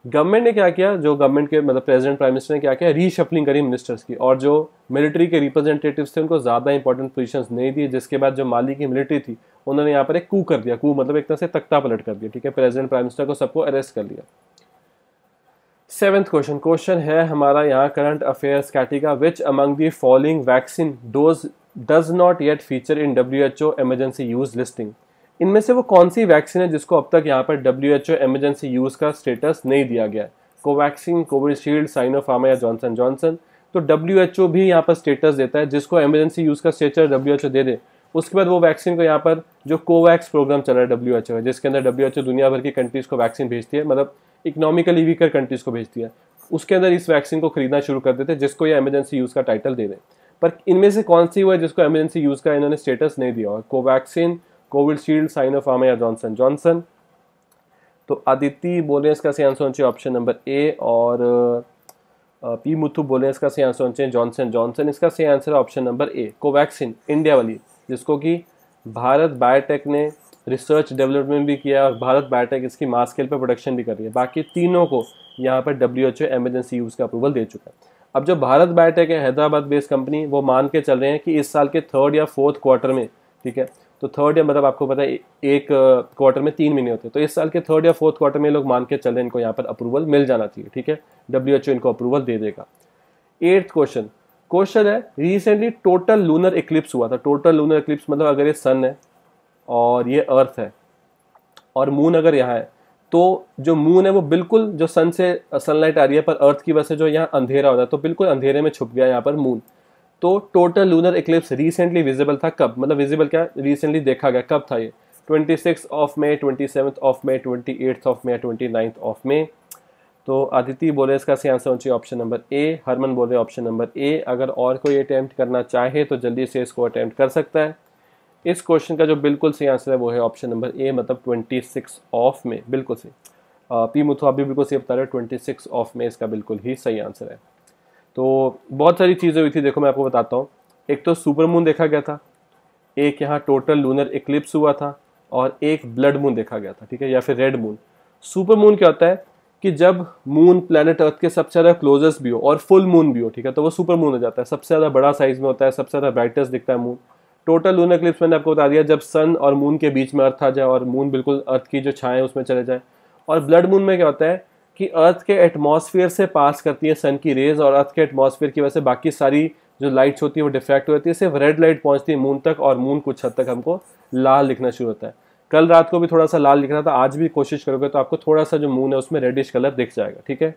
गवर्नमेंट ने क्या किया जो गवर्नमेंट के मतलब प्रेसिडेंट प्राइम मिनिस्टर ने क्या किया रीशफलिंग करी मिनिस्टर्स की और जो मिलिट्री के रिप्रेजेंटेटिव्स थे उनको ज़्यादा इंपॉर्टेंट पोजिशन नहीं दिए जिसके बाद जो माली की मिलिट्री थी उन्होंने यहाँ पर एक कू कर दिया कू मतलब एक तरह से तख्ता पलट कर दिया ठीक है प्रेजिडेंट प्राइम मिनिस्टर को सबको अरेस्ट कर लिया सेवेंथ क्वेश्चन क्वेश्चन है हमारा यहाँ current affairs category which among the following vaccine dose does not yet feature in W H O emergency use listing इनमें से वो कौन सी वैक्सीन है जिसको अब तक यहाँ पर W H O emergency use का स्टेटस नहीं दिया गया है कोवैक्सीन कोविशील्ड साइनोफार्मा या जॉनसन जॉनसन तो डब्ल्यू एच ओ भी यहाँ पर स्टेटस देता है जिसको एमरजेंसी यूज का स्टेटस डब्ल्यू एच ओ दे दे उसके बाद वो वैक्सीन को यहाँ पर जो कोवैक्स प्रोग्राम चल रहा है डब्ल्यू एच ओ है जिसके अंदर डब्ल्यू एच ओ दुनिया भर की कंट्रीज़ को वैक्सीन भेजती है मतलब इकोनॉमिकली वीकर कंट्रीज़ को भेजती है उसके अंदर इस वैक्सीन को खरीदना शुरू कर देते जिसको ये एमरजेंसी यूज़ का टाइटल दे दें पर इनमें से कौन सी वो है जिसको एमरजेंसी यूज़ का इन्होंने स्टेटस नहीं दिया और कोवैक्सिन कोविशील्ड साइनोफार्मा या जॉनसन जॉनसन तो आदित्य बोले इसका सही आंसर होना चाहिए ऑप्शन नंबर ए और पी मुथु बोले इसका सही आंसर होना चाहिए जॉनसन जॉनसन इसका सही आंसर है option number A Covaxin India वाली जिसको कि भारत बायोटेक ने रिसर्च डेवलपमेंट भी किया और भारत बायोटेक इसकी मास स्केल पर प्रोडक्शन भी कर रही है बाकी तीनों को यहाँ पर W H O emergency use का अप्रूवल दे चुका है अब जो भारत बायोटेक है हैदराबाद बेस्ड कंपनी वो मान के चल रहे हैं कि इस साल के थर्ड या फोर्थ क्वार्टर में ठीक है तो थर्ड या मतलब आपको पता है एक क्वार्टर uh, में तीन महीने होते हैं तो इस साल के थर्ड या फोर्थ क्वार्टर में लोग मान के चल रहे हैं इनको यहाँ पर अप्रूवल मिल जाना चाहिए ठीक है डब्ल्यू एच ओ इनको अप्रूवल दे देगा एट्थ क्वेश्चन क्वेश्चन है रिसेंटली टोटल लूनर इक्लिप्स हुआ था टोटल लूनर इक्लिप्स मतलब अगर ये सन है और ये अर्थ है और मून अगर यहाँ है तो जो मून है वो बिल्कुल जो सन से सनलाइट uh, आ रही है पर अर्थ की वजह से जो यहाँ अंधेरा हो रहा है तो बिल्कुल अंधेरे में छुप गया यहाँ पर मून तो total lunar eclipse recently visible था कब मतलब विजिबल क्या रिसेंटली देखा गया कब था ये twenty six of May twenty seventh of May twenty eighth of May twenty ninth of May तो आदिति बोले इसका सही आंसर होना चाहिए ऑप्शन नंबर ए हरमन बोले ऑप्शन नंबर ए अगर और कोई अटैम्प्ट करना चाहे तो जल्दी से इसको अटैम्प्ट कर सकता है इस क्वेश्चन का जो बिल्कुल सही आंसर है वो है ऑप्शन नंबर ए मतलब ट्वेंटी सिक्स ऑफ में बिल्कुल सही पी मुथु आप भी बिल्कुल सही बता रहे हो ट्वेंटी सिक्स ऑफ में इसका बिल्कुल ही सही आंसर है तो बहुत सारी चीज़ें हुई थी देखो मैं आपको बताता हूँ एक तो सुपर मून देखा गया था एक यहाँ टोटल लूनर इक्लिप्स हुआ था और एक ब्लड मून देखा गया था ठीक है या फिर रेड मून सुपर मून क्या होता है कि जब मून प्लानट अर्थ के सबसे ज़्यादा क्लोजेस्ट भी हो और फुल मून भी हो ठीक है तो वो सुपर मून हो जाता है सबसे ज़्यादा बड़ा साइज में होता है सबसे ज़्यादा ब्राइटेस्ट दिखता है मून टोटल लूनर क्लिप्स मैंने आपको बता दिया जब सन और मून के बीच में अर्थ आ जाए और मून बिल्कुल अर्थ की जो हैं उसमें चले जाए और ब्लड मून में क्या होता है कि अर्थ के एटमॉस्फेयर से पास करती है सन की रेज और अर्थ के एटमॉस्फेयर की वजह से बाकी सारी जो लाइट्स होती है वो डिफ्रैक्ट हो जाती है सिर्फ रेड लाइट पहुंचती है मून तक और मून कुछ हद तक हमको लाल लिखना शुरू होता है कल रात को भी थोड़ा सा लाल लिख रहा था आज भी कोशिश करोगे तो आपको थोड़ा सा जो मून है उसमें रेडिश कलर दिख जाएगा ठीक है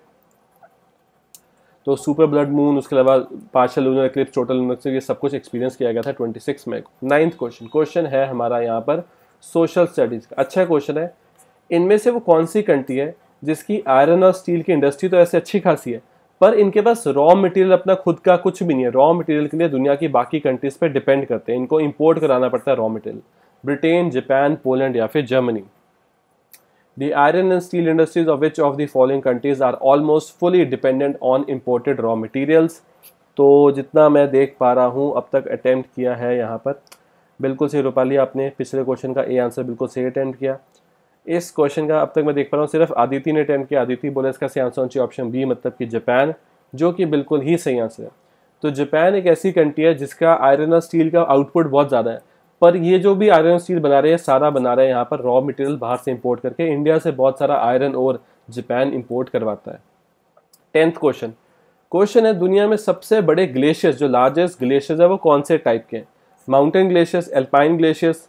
तो सुपर ब्लड मून उसके अलावा partial lunar eclipse total lunar ये सब कुछ एक्सपीरियंस किया गया था ट्वेंटी सिक्स में नाइन्थ क्वेश्चन क्वेश्चन है हमारा यहाँ पर सोशल स्टडीज़ का अच्छा क्वेश्चन है इनमें से वो कौन सी कंट्री है जिसकी आयरन और स्टील की इंडस्ट्री तो ऐसे अच्छी खासी है पर इनके पास रॉ मटेरियल अपना खुद का कुछ भी नहीं है रॉ मटेरियल के लिए दुनिया की बाकी कंट्रीज पर डिपेंड करते हैं इनको इम्पोर्ट कराना पड़ता है raw material Britain Japan Poland या फिर Germany The iron and steel industries of which of the following countries are almost fully dependent on imported raw materials तो जितना मैं देख पा रहा हूँ अब तक अटैम्प्ट किया है यहाँ पर बिल्कुल सही रूपाली आपने पिछले क्वेश्चन का ए आंसर बिल्कुल सही अटैम्प्ट किया इस क्वेश्चन का अब तक मैं देख पा रहा हूँ सिर्फ आदिति ने अटैम्प्ट किया आदिति बोले इसका सही आंसर चाहिए ऑप्शन बी मतलब कि जापान जो कि बिल्कुल ही सही आंसर है तो जापान एक ऐसी कंट्री है जिसका आयरन और स्टील का आउटपुट बहुत ज़्यादा है पर ये जो भी आयरन स्टील बना रहे हैं सारा बना रहे हैं यहाँ पर रॉ मटेरियल बाहर से इम्पोर्ट करके इंडिया से बहुत सारा आयरन और जापान इम्पोर्ट करवाता है टेंथ क्वेश्चन क्वेश्चन है दुनिया में सबसे बड़े ग्लेशियर्स जो लार्जेस्ट ग्लेशियर्स है वो कौन से टाइप के हैं mountain glaciers alpine glaciers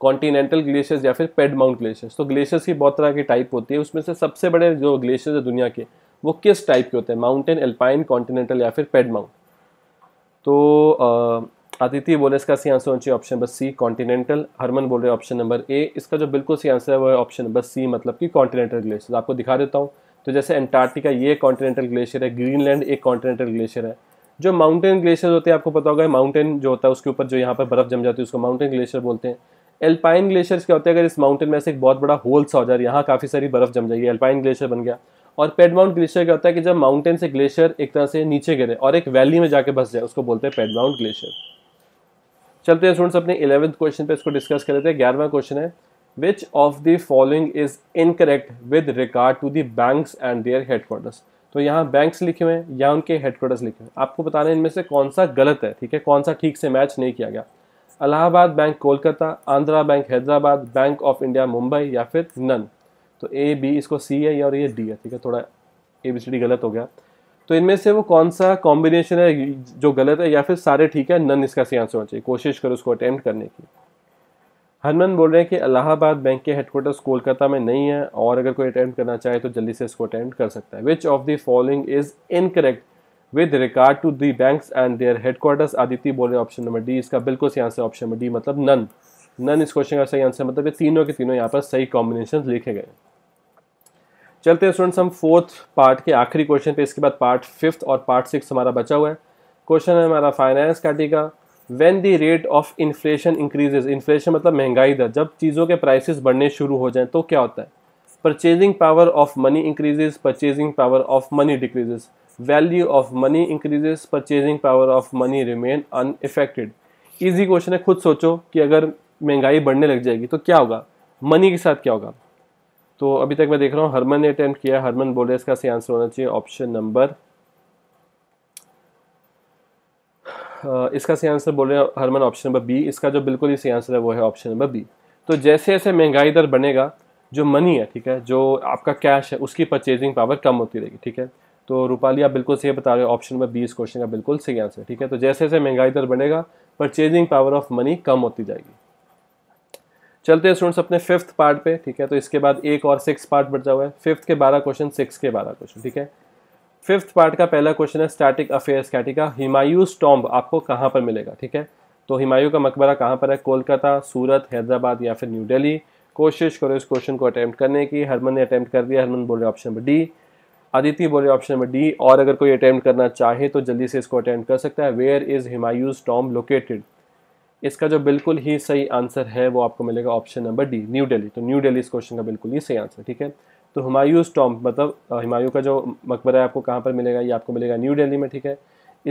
continental glaciers या फिर पेड माउंट ग्लेशियर्स तो ग्लेशियर्स की बहुत तरह की टाइप होती है उसमें से सबसे बड़े जो ग्लेशियर्स है दुनिया के वो किस टाइप के होते हैं माउंटेन एल्पाइन कॉन्टीनेंटल या फिर पेड माउंट तो आ, हातिथी बोले इसका सी आंसर होना चाहिए option number C continental Harman बोल रहे हैं ऑप्शन नंबर ए इसका जो बिल्कुल सी आंसर है वो है ऑप्शन नंबर सी मतलब कि कॉन्टिनेंटल ग्लेशियर आपको दिखा देता हूँ तो जैसे एंटार्क्टिका ये कॉन्टिनेंटल ग्लेशियर है ग्रीनलैंड एक कॉन्टिनेंटल ग्लेशियर है जो माउंटेन ग्लेशियर होते हैं आपको पता होगा माउंटेन जो होता है उसके ऊपर जो यहाँ पर बर्फ़ जम जाती है उसको माउंटेन ग्लेशियर बोलते हैं एल्पाइन ग्लेशियर्स क्या होते हैं अगर इस माउंटेन में से एक बहुत बड़ा होल सा हो जाए यहाँ काफ़ी सारी बर्फ़ जम जाएगी एल्पाइन ग्लेशियर बन गया और पेडमाउंट ग्लेशियर क्या होता है कि जब माउंटेन से ग्लेशियर एक तरह से नीचे गिरे और एक वैली में जाके बस जाए उसको बोलते हैं पेडमाउंट ग्लेशियर चलते हैं स्टूडेंट्स अपने इलेवंथ क्वेश्चन पे इसको डिस्कस कर लेते हैं ग्यारहवा क्वेश्चन है which of the following is incorrect with regard to the banks and their headquarters तो यहाँ बैंक्स लिखे हुए हैं या उनके हेडक्वार्टर्स लिखे हुए हैं आपको बताना है इनमें से कौन सा गलत है ठीक है कौन सा ठीक से मैच नहीं किया गया Allahabad bank Kolkata Andhra bank Hyderabad bank of India Mumbai या फिर नन तो ए बी इसको सी है या और ये डी है ठीक है थोड़ा ए बी सी डी गलत हो गया तो इनमें से वो कौन सा कॉम्बिनेशन है जो गलत है या फिर सारे ठीक है नन इसका सही आंसर होना चाहिए कोशिश करो उसको अटैम्प्ट करने की हनुमान बोल रहे हैं कि अलाहाबाद बैंक के हेडक्वार्टर्स कोलकाता में नहीं है और अगर कोई अटैम्प्ट करना चाहे तो जल्दी से इसको अटैम्प्ट कर सकता है which of the following is incorrect with record to the bank and their headquarters Aditya बोल रहे हैं ऑप्शन नंबर डी इसका बिल्कुल सही आंसर ऑप्शन नंबर डी मतलब नन नन इस क्वेश्चन का सही आंसर मतलब ये तीनों के तीनों यहाँ पर सही कॉम्बिनेशन लिखे गए चलते हैं स्टूडेंट्स हम फोर्थ पार्ट के आखिरी क्वेश्चन पे इसके बाद पार्ट फिफ्थ और पार्ट सिक्स हमारा बचा हुआ है क्वेश्चन है हमारा फाइनेंस काटी का when the rate of inflation increases inflation मतलब महंगाई दर जब चीज़ों के प्राइसेस बढ़ने शुरू हो जाएं तो क्या होता है purchasing power of money increases purchasing power of money decreases value of money increases purchasing power of money remain unaffected easy question है खुद सोचो कि अगर महंगाई बढ़ने लग जाएगी तो क्या होगा मनी के साथ क्या होगा तो अभी तक मैं देख रहा हूँ हरमन ने अटेम्प्ट किया हरमन बोल रहे इसका सही आंसर होना चाहिए ऑप्शन नंबर इसका सही आंसर बोल रहे हैं हरमन ऑप्शन नंबर बी इसका जो बिल्कुल ही सही आंसर है वो है ऑप्शन नंबर बी तो जैसे जैसे महंगाई दर बनेगा जो मनी है ठीक है जो आपका कैश है उसकी परचेजिंग पावर कम होती रहेगी ठीक है तो रूपाली आप बिल्कुल सही बता रहे हो ऑप्शन नंबर बी इस क्वेश्चन का बिल्कुल सही आंसर ठीक है तो जैसे जैसे महंगाई दर बनेगा परचेजिंग पावर ऑफ मनी कम होती जाएगी चलते हैं स्टूडेंट्स अपने फिफ्थ पार्ट पे ठीक है तो इसके बाद एक और सिक्स पार्ट बढ़ हुआ है फिफ्थ के बारह क्वेश्चन सिक्स के बारह क्वेश्चन ठीक है फिफ्थ पार्ट का पहला क्वेश्चन है स्टैटिक अफेयर्स कैटी का हिमायूज टॉम्ब आपको कहाँ पर मिलेगा ठीक है तो हिमायू का मकबरा कहाँ पर है कोलकाता सूरत हैदराबाद या फिर न्यू डेली कोशिश करो इस क्वेश्चन को अटैम्प्ट करने की हरमन ने अटैम्प्ट कर दिया हरमन बोल रहे ऑप्शन नंबर डी आदित्य बोल रहे ऑप्शन नंबर डी और अगर कोई अटैम्प्ट करना चाहे तो जल्दी से इसको अटैम्प्ट कर सकता है where is Humayun's tomb located इसका जो बिल्कुल ही सही आंसर है वो आपको मिलेगा option number D new Delhi तो न्यू दिल्ली इस क्वेश्चन का बिल्कुल ही सही आंसर ठीक है तो हुमायूं टॉम मतलब हुमायूं का जो मकबरा है आपको कहाँ पर मिलेगा ये आपको मिलेगा न्यू दिल्ली में ठीक है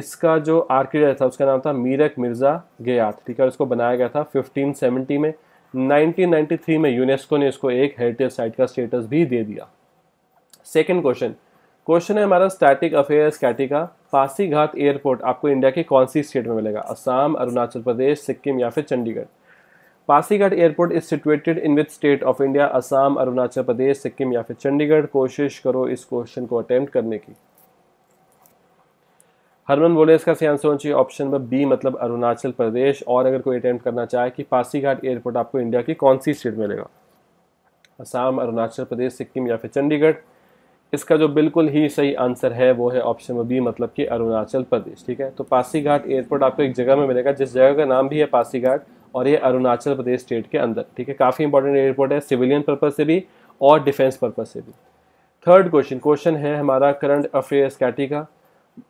इसका जो आर्किटेक्ट था उसका नाम था मीरक मिर्ज़ा गयात ठीक है उसको बनाया गया था सेवेंटी में 1993 में यूनेस्को ने इसको एक हेरिटेज साइट का स्टेटस भी दे दिया सेकेंड क्वेश्चन क्वेश्चन है हमारा स्टैटिक अफेयर्स कैटी का पासीघाट एयरपोर्ट आपको इंडिया के कौन सी स्टेट में मिलेगा असम अरुणाचल प्रदेश सिक्किम या फिर Chandigarh Pasighat airport is situated in with state of India Assam Arunachal Pradesh Sikkim या फिर चंडीगढ़ कोशिश करो इस क्वेश्चन को अटेम्प्ट करने की हरमन बोले इसका सही आंसर होना चाहिए ऑप्शन नंबर बी मतलब अरुणाचल प्रदेश और अगर कोई अटेम्प्ट करना चाहे कि पासीघाट एयरपोर्ट आपको इंडिया की कौन सी स्टेट मिलेगा असम अरुणाचल प्रदेश सिक्किम या फिर चंडीगढ़ इसका जो बिल्कुल ही सही आंसर है वो है ऑप्शन बी मतलब कि अरुणाचल प्रदेश ठीक है तो पासीघाट एयरपोर्ट आपको एक जगह में मिलेगा जिस जगह का नाम भी है पासीघाट और ये अरुणाचल प्रदेश स्टेट के अंदर ठीक है काफ़ी इंपॉर्टेंट एयरपोर्ट है सिविलियन पर्पज़ से भी और डिफेंस पर्पज़ से भी थर्ड क्वेश्चन क्वेश्चन है हमारा करंट अफेयर्स कैटी का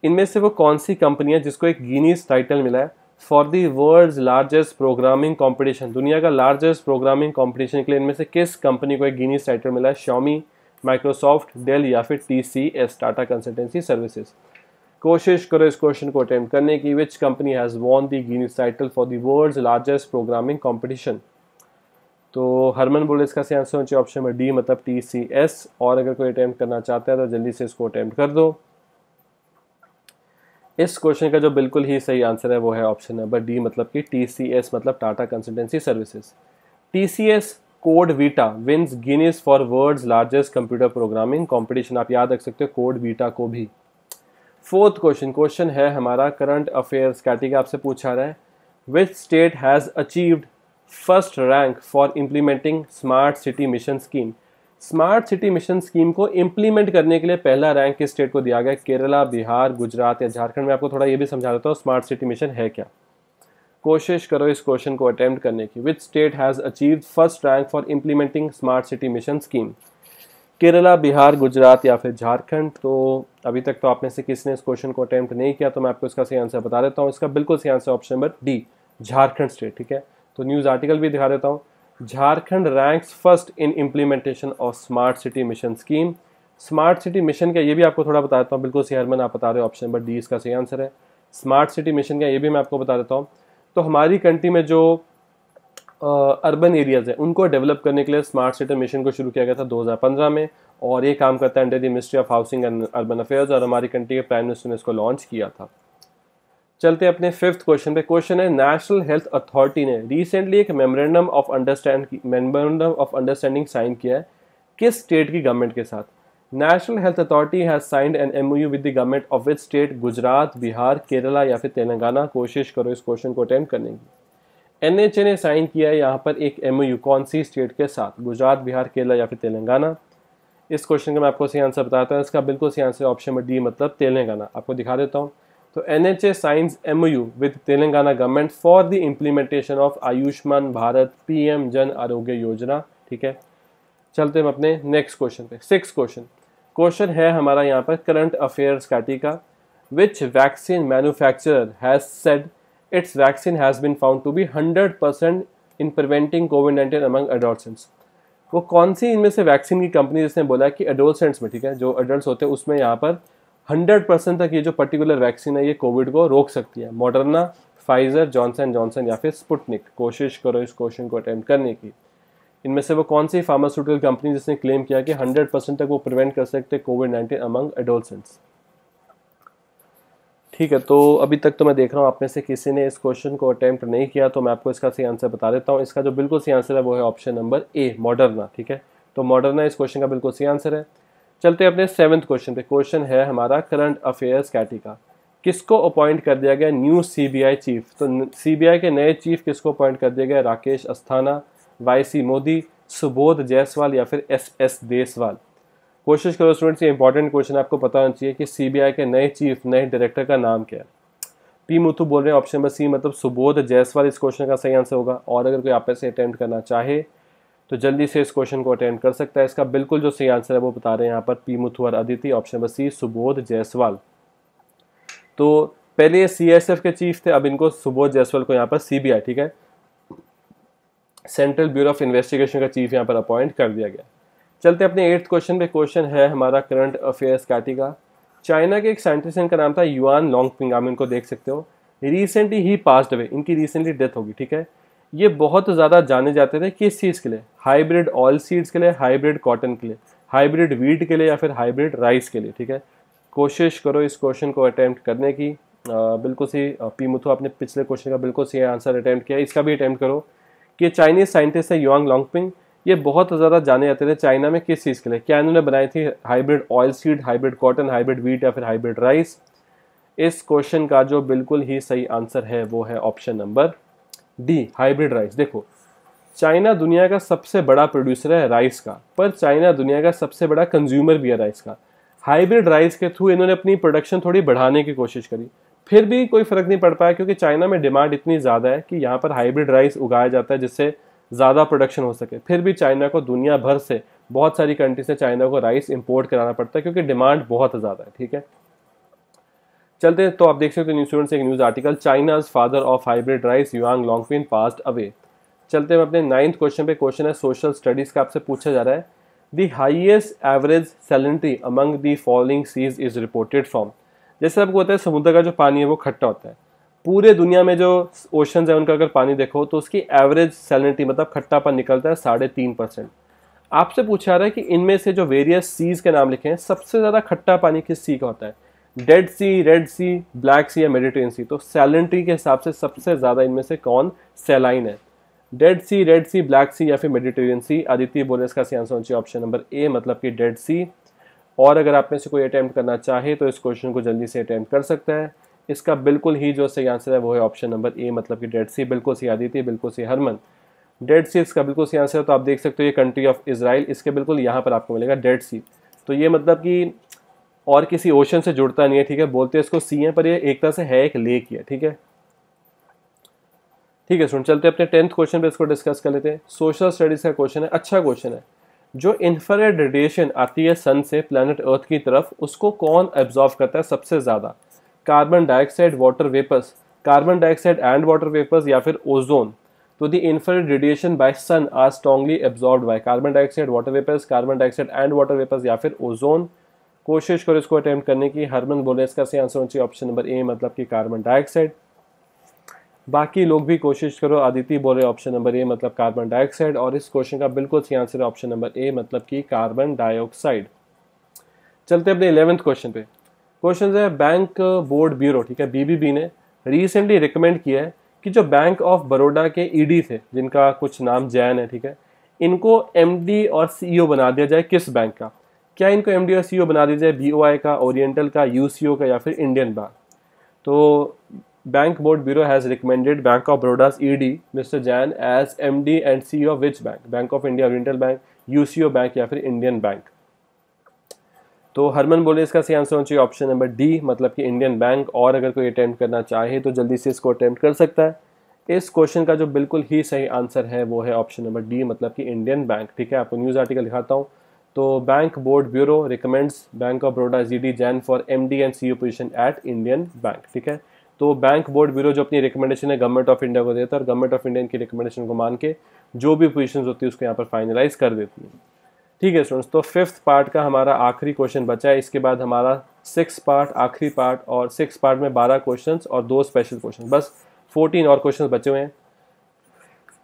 इनमें से वो कौन सी कंपनी है जिसको एक गिनीज टाइटल मिला है for the world largest programming competition दुनिया का लार्जेस्ट प्रोग्रामिंग कॉम्पिटिशन के लिए इनमें से किस कंपनी को एक गिनीज टाइटल मिला है शॉमी माइक्रोसॉफ्ट डेल या फिर T C S Tata consultancy services कोशिश करो इस क्वेश्चन को अटेम्प्ट करने की which company has won the Guinness title for the world largest programming competition तो हरमन बोले इसका सही आंसर होना ऑप्शन नंबर डी मतलब टी सी एस और अगर कोई अटैम्प्ट करना चाहता है तो जल्दी से इसको अटैम्प्ट कर दो इस क्वेश्चन का जो बिल्कुल ही सही आंसर है वो है ऑप्शन नंबर डी मतलब कि टी सी एस मतलब Tata consultancy services T C S CodeVita wins Guinness for world's largest computer programming competition आप याद रख सकते हो कोड वीटा को भी फोर्थ क्वेश्चन क्वेश्चन है हमारा करंट अफेयर्स कैटेगरी आपसे पूछा रहा है which state has achieved first rank for implementing smart city mission scheme smart city mission scheme को इम्प्लीमेंट करने के लिए पहला रैंक किस स्टेट को दिया गया केरला बिहार गुजरात या झारखंड में आपको थोड़ा ये भी समझा देता हूँ स्मार्ट सिटी मिशन है क्या कोशिश करो इस क्वेश्चन को अटैम्प्ट करने की which state has achieve first rank for implementing smart city mission scheme Kerala Bihar Gujarat या फिर झारखंड तो अभी तक तो आप में से किसी ने इस क्वेश्चन को अटैम्प्ट नहीं किया तो मैं आपको इसका सही आंसर बता देता हूँ इसका बिल्कुल सही answer option number D Jharkhand state ठीक है तो न्यूज़ आर्टिकल भी दिखा देता हूँ Jharkhand ranks first in implementation of smart city mission scheme smart city mission का ये भी आपको थोड़ा बता देता हूँ बिल्कुल सही हरमन आप बता रहे हो ऑप्शन नंबर डी इसका सही आंसर है स्मार्ट सिटी मिशन का ये भी मैं आपको बता देता हूँ तो हमारी कंट्री में जो अर्बन एरियाज़ हैं उनको डेवलप करने के लिए स्मार्ट सिटी मिशन को शुरू किया गया था 2015 में और ये काम करता है under the ministry of housing and urban affairs और हमारी कंट्री के प्राइम मिनिस्टर ने इसको लॉन्च किया था चलते अपने फिफ्थ क्वेश्चन पे क्वेश्चन है नेशनल हेल्थ अथॉरिटी ने रिसेंटली एक memorandum of understand memorandum of understanding sign किया है किस स्टेट की गवर्नमेंट के साथ national health authority has signed an M U with the government of with state Gujarat Bihar Kerala या फिर तेलंगाना कोशिश करो इस क्वेश्चन को अटेम्प्ट करने की एन एच ए ने साइन किया है यहाँ पर एक एम यू कौन सी स्टेट के साथ गुजरात बिहार केरला या फिर तेलंगाना इस क्वेश्चन का मैं आपको सही आंसर बताता हूँ इसका बिल्कुल सही आंसर ऑप्शन डी मतलब तेलंगाना आपको दिखा देता हूँ तो N H A signs M U with Telangana government for the implementation of Ayushman Bharat P M Jan Arogya Yojana ठीक है चलते हम अपने नेक्स्ट क्वेश्चन पे सिक्स क्वेश्चन क्वेश्चन है हमारा यहाँ पर करंट अफेयर्स कैटी का which vaccine manufacturer has said its vaccine has been found to be hundred percent in preventing COVID nineteen among adolescents वो कौन सी इनमें से वैक्सीन की कंपनी जिसने बोला कि एडोलसेंट्स में ठीक है जो एडल्ट होते हैं उसमें यहाँ पर हंड्रेड परसेंट तक ये जो पर्टिकुलर वैक्सीन है ये कोविड को रोक सकती है मॉडर्ना फाइजर जॉनसन जॉनसन या फिर स्पुटनिक कोशिश करो इस क्वेश्चन को अटैम्प्ट करने की इनमें से वो कौन सी फार्मास्यूटिकल कंपनी जिसने क्लेम किया कि 100 परसेंट तक वो प्रिवेंट कर सकते कोविड नाइन्टीन अमंग एडोलसेंट्स ठीक है तो अभी तक तो मैं देख रहा हूँ आप में से किसी ने इस क्वेश्चन को अटैम्प्ट नहीं किया तो मैं आपको इसका सही आंसर बता देता हूँ इसका जो बिल्कुल सही आंसर है वो है ऑप्शन नंबर ए मॉडर्ना ठीक है तो मॉडर्ना इस क्वेश्चन का बिल्कुल सही आंसर है चलते अपने सेवन्थ क्वेश्चन पे क्वेश्चन है हमारा करंट अफेयर्स कैटी का किसको अपॉइंट कर दिया गया न्यू सीबीआई चीफ तो सीबीआई के नए चीफ किसको अपॉइंट कर दिया गया राकेश अस्थाना वाईसी मोदी सुबोध जायसवाल या फिर एस एस देसवाल कोशिश करो स्टूडेंट्स ये इंपॉर्टेंट क्वेश्चन आपको पता होना चाहिए कि सीबीआई के नए चीफ नए डायरेक्टर का नाम क्या है पी मुथु बोल रहे हैं ऑप्शन नंबर सी मतलब सुबोध जायसवाल इस क्वेश्चन का सही आंसर होगा और अगर कोई आप अटैम्प्ट करना चाहे तो जल्दी से इस क्वेश्चन को अटेंड कर सकता है इसका बिल्कुल जो सही आंसर है वो बता रहे हैं यहाँ पर पी मुथु और Aditi option number C Subodh Jaiswal तो पहले ये सी के चीफ थे अब इनको सुबोध जायसवाल को यहाँ पर सी ठीक है सेंट्रल ब्यूरो ऑफ इन्वेस्टिगेशन का चीफ यहाँ पर अपॉइंट कर दिया गया चलते अपने एट्थ क्वेश्चन पे क्वेश्चन है हमारा करंट अफेयर्स काटी का चाइना के एक साइंटिस्ट इनका नाम था युआन लॉन्ग पिंग आप इनको देख सकते हो रिसेंटली ही पास्ट अवे इनकी रिसेंटली डेथ होगी ठीक है ये बहुत ज़्यादा जाने जाते थे किस चीज़ के लिए हाइब्रिड ऑयल सीड्स के लिए हाइब्रिड कॉटन के लिए हाइब्रिड वीट के लिए या फिर हाइब्रिड राइस के लिए ठीक है कोशिश करो इस क्वेश्चन को अटैम्प्ट करने की आ, बिल्कुल सही पी मुथु आपने पिछले क्वेश्चन का बिल्कुल सही आंसर अटैम्प्ट किया इसका भी अटैम्प्ट करो कि चाइनीज साइंटिस्ट है युआंग लॉन्गपिंग ये बहुत ज़्यादा जाने जाते थे चाइना में किस चीज़ के लिए क्या इन्होंने बनाई थी hybrid oil seed hybrid cotton hybrid wheat या फिर हाइब्रिड राइस इस क्वेश्चन का जो बिल्कुल ही सही आंसर है वो है option number D hybrid rice देखो चाइना दुनिया का सबसे बड़ा प्रोड्यूसर है राइस का पर चाइना दुनिया का सबसे बड़ा कंज्यूमर भी है राइस का हाइब्रिड राइस के थ्रू इन्होंने अपनी प्रोडक्शन थोड़ी बढ़ाने की कोशिश करी फिर भी कोई फ़र्क नहीं पड़ पाया क्योंकि चाइना में डिमांड इतनी ज़्यादा है कि यहाँ पर हाइब्रिड राइस उगाया जाता है जिससे ज़्यादा प्रोडक्शन हो सके फिर भी चाइना को दुनिया भर से बहुत सारी कंट्री से चाइना को राइस इम्पोर्ट कराना पड़ता है क्योंकि डिमांड बहुत ज़्यादा है ठीक है चलते हैं तो आप देख सकते हो न्यूज स्टूडेंट्स एक news article China's father of hybrid rice Yuan Longping passed away चलते हैं अपने नाइन्थ क्वेश्चन पे क्वेश्चन है सोशल स्टडीज़ का आपसे पूछा जा रहा है the highest average salinity among the following seas is reported from जैसे आपको पता है समुद्र का जो पानी है वो खट्टा होता है पूरे दुनिया में जो ओशन है उनका अगर पानी देखो तो उसकी एवरेज सैलिनिटी मतलब खट्टापन निकलता है साढ़े तीन परसेंट आपसे पूछा रहा है कि इनमें से जो वेरियस सीज के नाम लिखे हैं सबसे ज़्यादा खट्टा पानी किस सी का होता है dead sea red sea black sea या मेडिटेन सी तो सैलिनिटी के हिसाब से सबसे ज़्यादा इनमें से कौन सेलाइन है dead sea red sea black sea या फिर मेडिटेरियन सी आदित्य बोले इसका आंसर चाहिए ऑप्शन नंबर ए मतलब कि डेड सी और अगर आप में से कोई अटैम्प्ट करना चाहे तो इस क्वेश्चन को जल्दी से अटैम्प्ट कर सकता है इसका बिल्कुल ही जो सही आंसर है वो है ऑप्शन नंबर ए मतलब कि डेड सी बिल्कुल सी आदित्य बिल्कुल सी हरमन डेड सी इसका बिल्कुल सही आंसर है तो आप देख सकते हो ये कंट्री ऑफ इसराइल इसके बिल्कुल यहाँ पर आपको मिलेगा डेड सी तो ये मतलब कि और किसी ओशन से जुड़ता नहीं है ठीक है बोलते हैं इसको सी है पर ये एक तरह से है एक लेक ही है ठीक है ठीक है सुन चलते हैं अपने टेंथ क्वेश्चन पे इसको डिस्कस कर लेते हैं सोशल स्टडीज़ का क्वेश्चन है अच्छा क्वेश्चन है जो इन्फ्रेड रेडिएशन आती है सन से प्लानट अर्थ की तरफ उसको कौन एब्जॉर्व करता है सबसे ज़्यादा carbon dioxide water vapours carbon dioxide and water vapours या फिर ओजोन तो the infrared radiation by sun are strongly absorb by carbon dioxide water vapours carbon dioxide and water vapours या फिर ओजोन कोशिश करो इसको अटैम्प्ट करने की हरमन बोले इसका सही आंसर होना चाहिए ऑप्शन नंबर ए मतलब कि कार्बन डाइऑक्साइड बाकी लोग भी कोशिश करो आदिति बोल रहे ऑप्शन नंबर ए मतलब कार्बन डाइऑक्साइड और इस क्वेश्चन का बिल्कुल सही आंसर है ऑप्शन नंबर ए मतलब कि कार्बन डाइऑक्साइड चलते अपने इलेवेंथ क्वेश्चन पे क्वेश्चन है बैंक बोर्ड ब्यूरो ठीक है बीबीबी ने रिसेंटली रिकमेंड किया है कि जो बैंक ऑफ बड़ौदा के ईडी e थे जिनका कुछ नाम जैन है ठीक है इनको एमडी और सीईओ e बना दिया जाए किस बैंक का क्या इनको एमडी और सीईओ e बना दिया जाए बीओआई का ओरिएंटल का यूसीओ का या फिर इंडियन बैंक तो Bank Board Bureau has recommended Bank of Baroda's ED, Mr. Jan, as MD and CEO of which bank? Bank of India, Oriental Bank, UCO bank या फिर इंडियन बैंक तो हरमन बोले इसका सही आंसर होना चाहिए ऑप्शन नंबर डी मतलब कि इंडियन बैंक और अगर कोई अटैम्प्ट करना चाहे तो जल्दी से इसको अटैम्प्ट कर सकता है इस क्वेश्चन का जो बिल्कुल ही सही आंसर है वो है ऑप्शन नंबर डी मतलब कि इंडियन बैंक ठीक है आपको न्यूज़ आर्टिकल दिखाता हूँ तो bank board bureau recommends bank of Baroda G D Jain for M D and C O position at Indian bank ठीक है तो बैंक बोर्ड ब्यूरो जो अपनी रिकमेंडेशन है गवर्नमेंट ऑफ इंडिया को देता है और गवर्नमेंट ऑफ इंडिया इनकी रिकमेंडेशन को मान के जो भी पोजिशन होती है उसको यहाँ पर फाइनलाइज कर देती है ठीक है स्टूडेंट्स तो फिफ्थ पार्ट का हमारा आखिरी क्वेश्चन बचा है इसके बाद हमारा सिक्स पार्ट आखिरी पार्ट और सिक्स पार्ट में बारह क्वेश्चन और दो स्पेशल क्वेश्चन बस फोर्टीन और क्वेश्चन बचे हुए हैं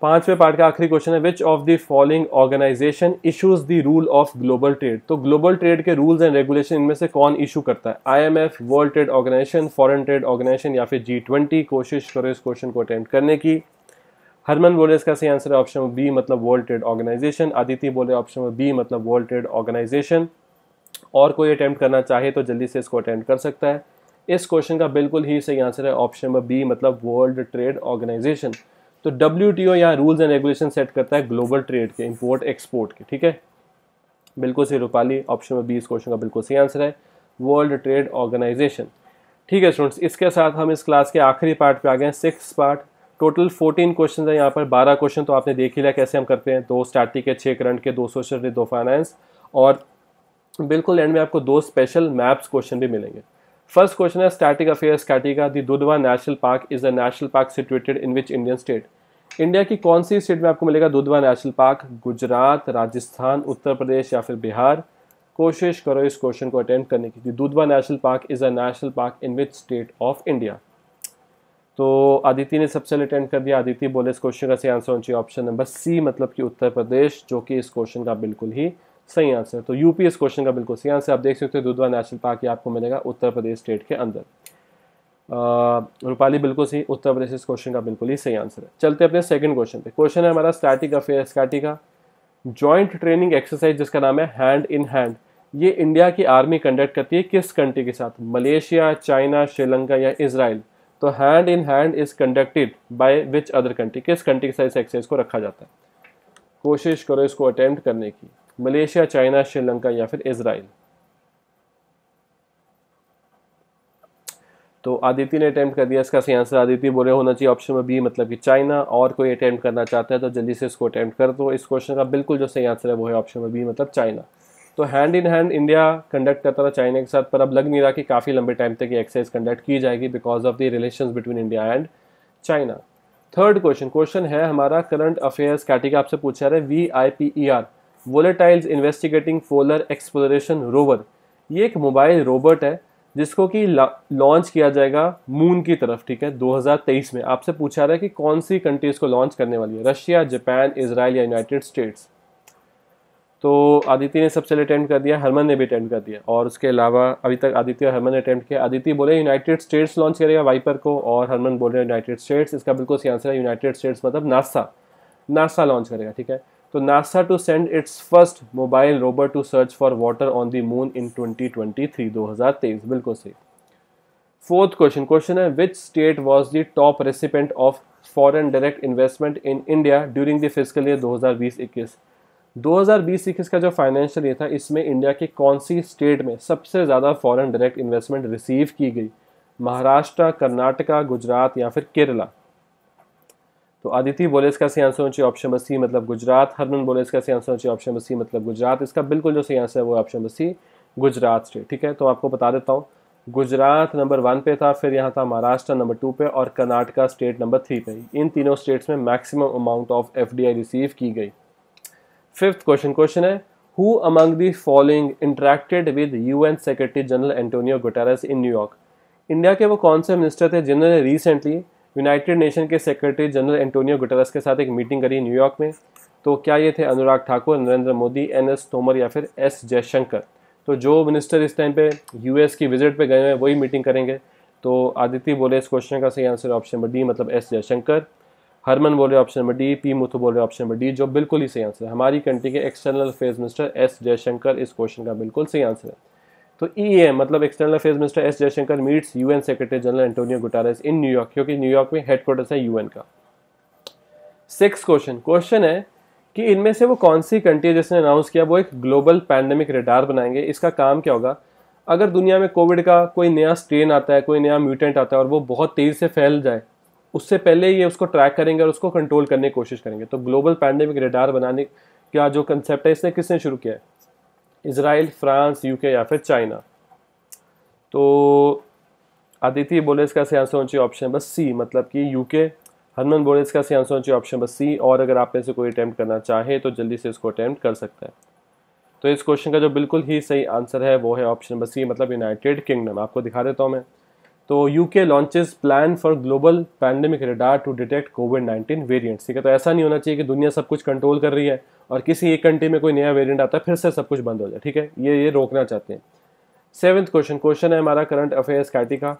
पांचवें पार्ट का आखिरी क्वेश्चन है which of the following organisation issues the rule of global trade तो ग्लोबल ट्रेड के रूल्स एंड रेगुलेशन इनमें से कौन इशू करता है IMF world trade organisation foreign trade organisation या फिर जी ट्वेंटी कोशिश करो इस क्वेश्चन को अटेंड करने की हरमन बोले इसका सही आंसर है ऑप्शन बी मतलब वर्ल्ड ट्रेड ऑर्गेनाइजेशन आदित्य बोले ऑप्शन बी मतलब वर्ल्ड ट्रेड ऑर्गेनाइजेशन और कोई अटैम्प्ट करना चाहे तो जल्दी से इसको अटेंड कर सकता है इस क्वेश्चन का बिल्कुल ही सही आंसर है ऑप्शन बी मतलब वर्ल्ड ट्रेड ऑर्गेनाइजेशन तो डब्ल्यू टी ओ यहाँ रूल्स एंड रेगुलेशन सेट करता है ग्लोबल ट्रेड के इम्पोर्ट एक्सपोर्ट के ठीक है बिल्कुल सही रूपाली ऑप्शन में बीस क्वेश्चन का बिल्कुल सही आंसर है वर्ल्ड ट्रेड ऑर्गेनाइजेशन ठीक है स्टूडेंट्स इसके साथ हम इस क्लास के आखिरी पार्ट पे आ गए हैं six part total fourteen question है यहाँ पर बारह क्वेश्चन तो आपने देख ही लिया कैसे हम करते हैं दो स्टार्टिंग के छः करंट के दो सोशल दो फाइनेंस और बिल्कुल एंड में आपको दो स्पेशल मैप्स क्वेश्चन भी मिलेंगे फर्स्ट क्वेश्चन है static affairs Katika. The Dudhwa national park is a national park situated in which Indian state India की कौन सी स्टेट में आपको मिलेगा दुधवा नेशनल पार्क गुजरात राजस्थान उत्तर प्रदेश या फिर बिहार कोशिश करो इस क्वेश्चन को अटेम्प्ट करने की Dudhwa national park is a national park in which state of India तो आदित्य ने सबसे पहले अटेम्प्ट कर दिया आदित्य बोले इस क्वेश्चन का सही आंसर होना चाहिए ऑप्शन नंबर सी मतलब कि उत्तर प्रदेश जो कि इस क्वेश्चन का बिल्कुल ही सही आंसर तो यूपी इस क्वेश्चन का बिल्कुल सही आंसर आप देख सकते हो दुधवा नेशनल पार्क ही आपको मिलेगा उत्तर प्रदेश स्टेट के अंदर रूपाली बिल्कुल सही उत्तर प्रदेश इस क्वेश्चन का बिल्कुल ही सही आंसर है चलते अपने सेकंड क्वेश्चन पे क्वेश्चन है हमारा स्टैटिक अफेयर स्टैटिक का जॉइंट ट्रेनिंग एक्सरसाइज जिसका नाम है हैंड इन हैंड ये इंडिया की आर्मी कंडक्ट करती है किस कंट्री के साथ मलेशिया चाइना श्रीलंका या इसराइल तो hand in hand is conducted by which other country किस कंट्री के साथ इस एक्सरसाइज को रखा जाता है कोशिश करो इसको अटैम्प्ट करने की मलेशिया चाइना श्रीलंका या फिर इसराइल तो आदित्य ने अटैम्प्ट कर दिया इसका सही आंसर आदित्य बोले होना चाहिए ऑप्शन में बी मतलब कि चाइना और कोई अटैम्प्ट करना चाहता है तो जल्दी से इसको अटैम्प्ट कर दो इस क्वेश्चन का बिल्कुल जो सही आंसर है वो है ऑप्शन में बी मतलब चाइना तो hand in hand India conduct करता था चाइना के साथ पर अब लग नहीं रहा कि काफ़ी लंबे टाइम तक ये एक्सरसाइज कंडक्ट की जाएगी because of the relation between India and China third question question है हमारा करंट अफेयर्स कैटेगरी आपसे पूछा रहे V I P E R volatiles investigating polar exploration rover ये एक मोबाइल रोबोट है जिसको कि लॉन्च किया जाएगा मून की तरफ ठीक है 2023 में आपसे पूछा रहा है कि कौन सी कंट्री इसको लॉन्च करने वाली है रशिया जापान इसराइल या यूनाइटेड स्टेट्स तो आदित्य ने सबसे अटेंड कर दिया हरमन ने भी अटेंड कर दिया और उसके अलावा अभी तक आदित्य और हरमन ने अटैम्प्ट किया आदित्य बोले यूनाइटेड स्टेट्स लॉन्च करेगा वाइपर को और हरमन बोल रहे यूनाइटेड स्टेट्स इसका बिल्कुल सही आंसर है यूनाइटेड स्टेट्स मतलब नासा नासा लॉन्च करेगा ठीक है तो NASA to send its first mobile रोबर to search for water on the moon in 2023 2023 बिल्कुल सही फोर्थ क्वेश्चन क्वेश्चन है which state was the top recipient of foreign direct investment in India during the physical year दो हजार बीस इक्कीस का जो फाइनेंशियल ईयर था इसमें इंडिया के कौन सी स्टेट में सबसे ज़्यादा फॉरन डायरेक्ट इन्वेस्टमेंट रिसीव की गई महाराष्ट्र कर्नाटका गुजरात या फिर केरला तो आदित्य बोले इसका सही आंसर होना चाहिए ऑप्शन बस सी मतलब गुजरात हरमन बोले इसका सही आंसर होना चाहिए ऑप्शन बस सी मतलब गुजरात इसका बिल्कुल जो सही आंसर है वो ऑप्शन बस सी गुजरात स्टेट ठीक है तो आपको बता देता हूँ गुजरात नंबर वन पे था फिर यहाँ था महाराष्ट्र नंबर टू पे और कर्नाटका स्टेट नंबर थ्री पे इन तीनों स्टेट्स में maximum amount of F receive की गई फिफ्थ क्वेश्चन क्वेश्चन है who among the following interacted with an secretary general Antonio Guterres in New York India के वो कौन से मिनिस्टर थे जिन्होंने रिसेंटली यूनाइटेड नेशन के सेक्रेटरी जनरल एंटोनियो गुटरस के साथ एक मीटिंग करी न्यूयॉर्क में तो क्या ये थे अनुराग ठाकुर नरेंद्र मोदी एन एस तोमर या फिर एस जयशंकर तो जो मिनिस्टर इस टाइम पे यूएस की विजिट पे गए हुए हैं वही मीटिंग करेंगे तो आदित्य बोले इस क्वेश्चन का सही आंसर ऑप्शन नंबर डी मतलब एस जयशंकर हरमन बोले option number D P Muthu बोले ऑप्शन नंबर डी जो बिल्कुल ही सही आंसर है हमारी कंट्री के external affair minister S Jaishankar इस क्वेश्चन का बिल्कुल सही आंसर है तो ई e मतलब external affair minister S Jaishankar meets UN secretary general Antonio Guterres in New York क्योंकि न्यूयॉर्क में हेडक्वार्टर्स है यूएन का सिक्स क्वेश्चन क्वेश्चन है कि इनमें से वो कौन सी कंट्री जिसने अनाउंस किया वो एक ग्लोबल पैंडेमिक रेडार बनाएंगे इसका काम क्या होगा अगर दुनिया में कोविड का कोई नया स्ट्रेन आता है कोई नया म्यूटेंट आता है और वो बहुत तेज़ी से फैल जाए उससे पहले ये उसको ट्रैक करेंगे और उसको कंट्रोल करने की कोशिश करेंगे तो ग्लोबल पैंडेमिक रेडार बनाने का जो कंसेप्ट है इसने किसने शुरू किया है इसराइल फ्रांस यूके या फिर चाइना तो आदित्य बोले इसका सही आंसर होना चाहिए ऑप्शन नंबर सी मतलब कि यूके हनुमान बोले इसका सही आंसर होना चाहिए ऑप्शन नंबर सी और अगर आप में से कोई अटैम्प्ट करना चाहे तो जल्दी से इसको अटैम्प्ट कर सकता है तो इस क्वेश्चन का जो बिल्कुल ही सही आंसर है वो है ऑप्शन नंबर सी मतलब यूनाइटेड किंगडम आपको दिखा देता हूँ मैं तो UK launches plan for global pandemic radar to detect covid 19 variants ठीक है तो ऐसा नहीं होना चाहिए कि दुनिया सब कुछ कंट्रोल कर रही है और किसी एक कंट्री में कोई नया वेरिएंट आता है फिर से सब कुछ बंद हो जाए ठीक है ये ये रोकना चाहते हैं सेवन्थ क्वेश्चन क्वेश्चन है हमारा करंट अफेयर्स कैटी का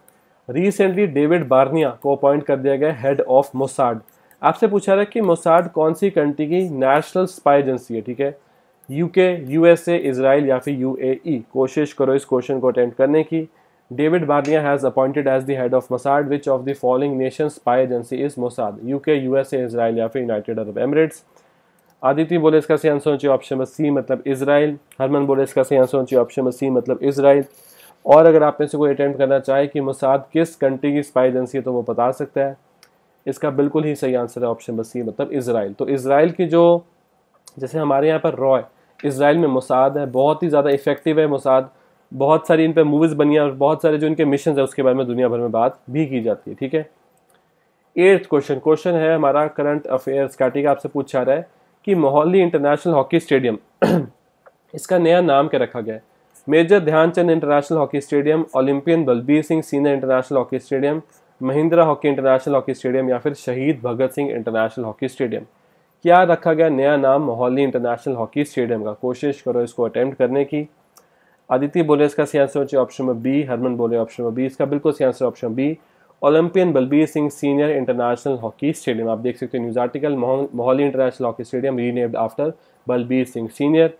रिसेंटली डेविड बार्निया को अपॉइंट कर दिया गया हेड ऑफ मोसाड आपसे पूछा रहा है कि मोसाड कौन सी कंट्री की नेशनल स्पाई एजेंसी है ठीक है यूके यूएसए इसराइल या फिर यूएई e? कोशिश करो इस क्वेश्चन को अटेंड करने की David Barnia has appointed as the head of Mossad which of the following nations spy agency is Mossad UK USA Israel या फिर यूनाइटेड अरब एमरेट्स आदित्य बोले इसका सही आंसर होना ऑप्शन नंबर सी मतलब इसराइल हरमन बोले इसका सही आंसर होना ऑप्शन नंबर सी मतलब इसराइल और अगर आप में से कोई अटेम्प्ट करना चाहे कि मसाद किस कंट्री की स्पाई एजेंसी है तो वो बता सकता है इसका बिल्कुल ही सही आंसर है ऑप्शन नंबर सी मतलब इसराइल तो इसराइल की जो जैसे हमारे यहाँ पर रॉय इसराइल में मसाद है बहुत ही ज़्यादा इफेक्टिव है मसाद बहुत सारी इन पर मूवीज़ बनी हैं और बहुत सारे जो इनके मिशन है उसके बारे में दुनिया भर में बात भी की जाती है ठीक है एट्थ क्वेश्चन क्वेश्चन है हमारा करंट अफेयर्स कैटी का आपसे पूछा रहा है कि मोहाली इंटरनेशनल हॉकी स्टेडियम इसका नया नाम क्या रखा गया है major Dhyan Chand international hockey stadium Olympian Balbir Singh senior international hockey stadium Mahindra hockey international hockey stadium या फिर Shaheed Bhagat Singh international hockey stadium क्या रखा गया नया नाम मोहल्ली इंटरनेशनल हॉकी स्टेडियम का कोशिश करो इसको अटैम्प्ट करने की आदित्य बोले इसका सही आंसर होना ऑप्शन नंबर बी हरमन बोले ऑप्शन नंबर बी इसका बिल्कुल सही answer option B Olympian Balbir Singh senior international hockey stadium आप देख सकते हो news article Mohali international hockey stadium renamed after Balbir Singh senior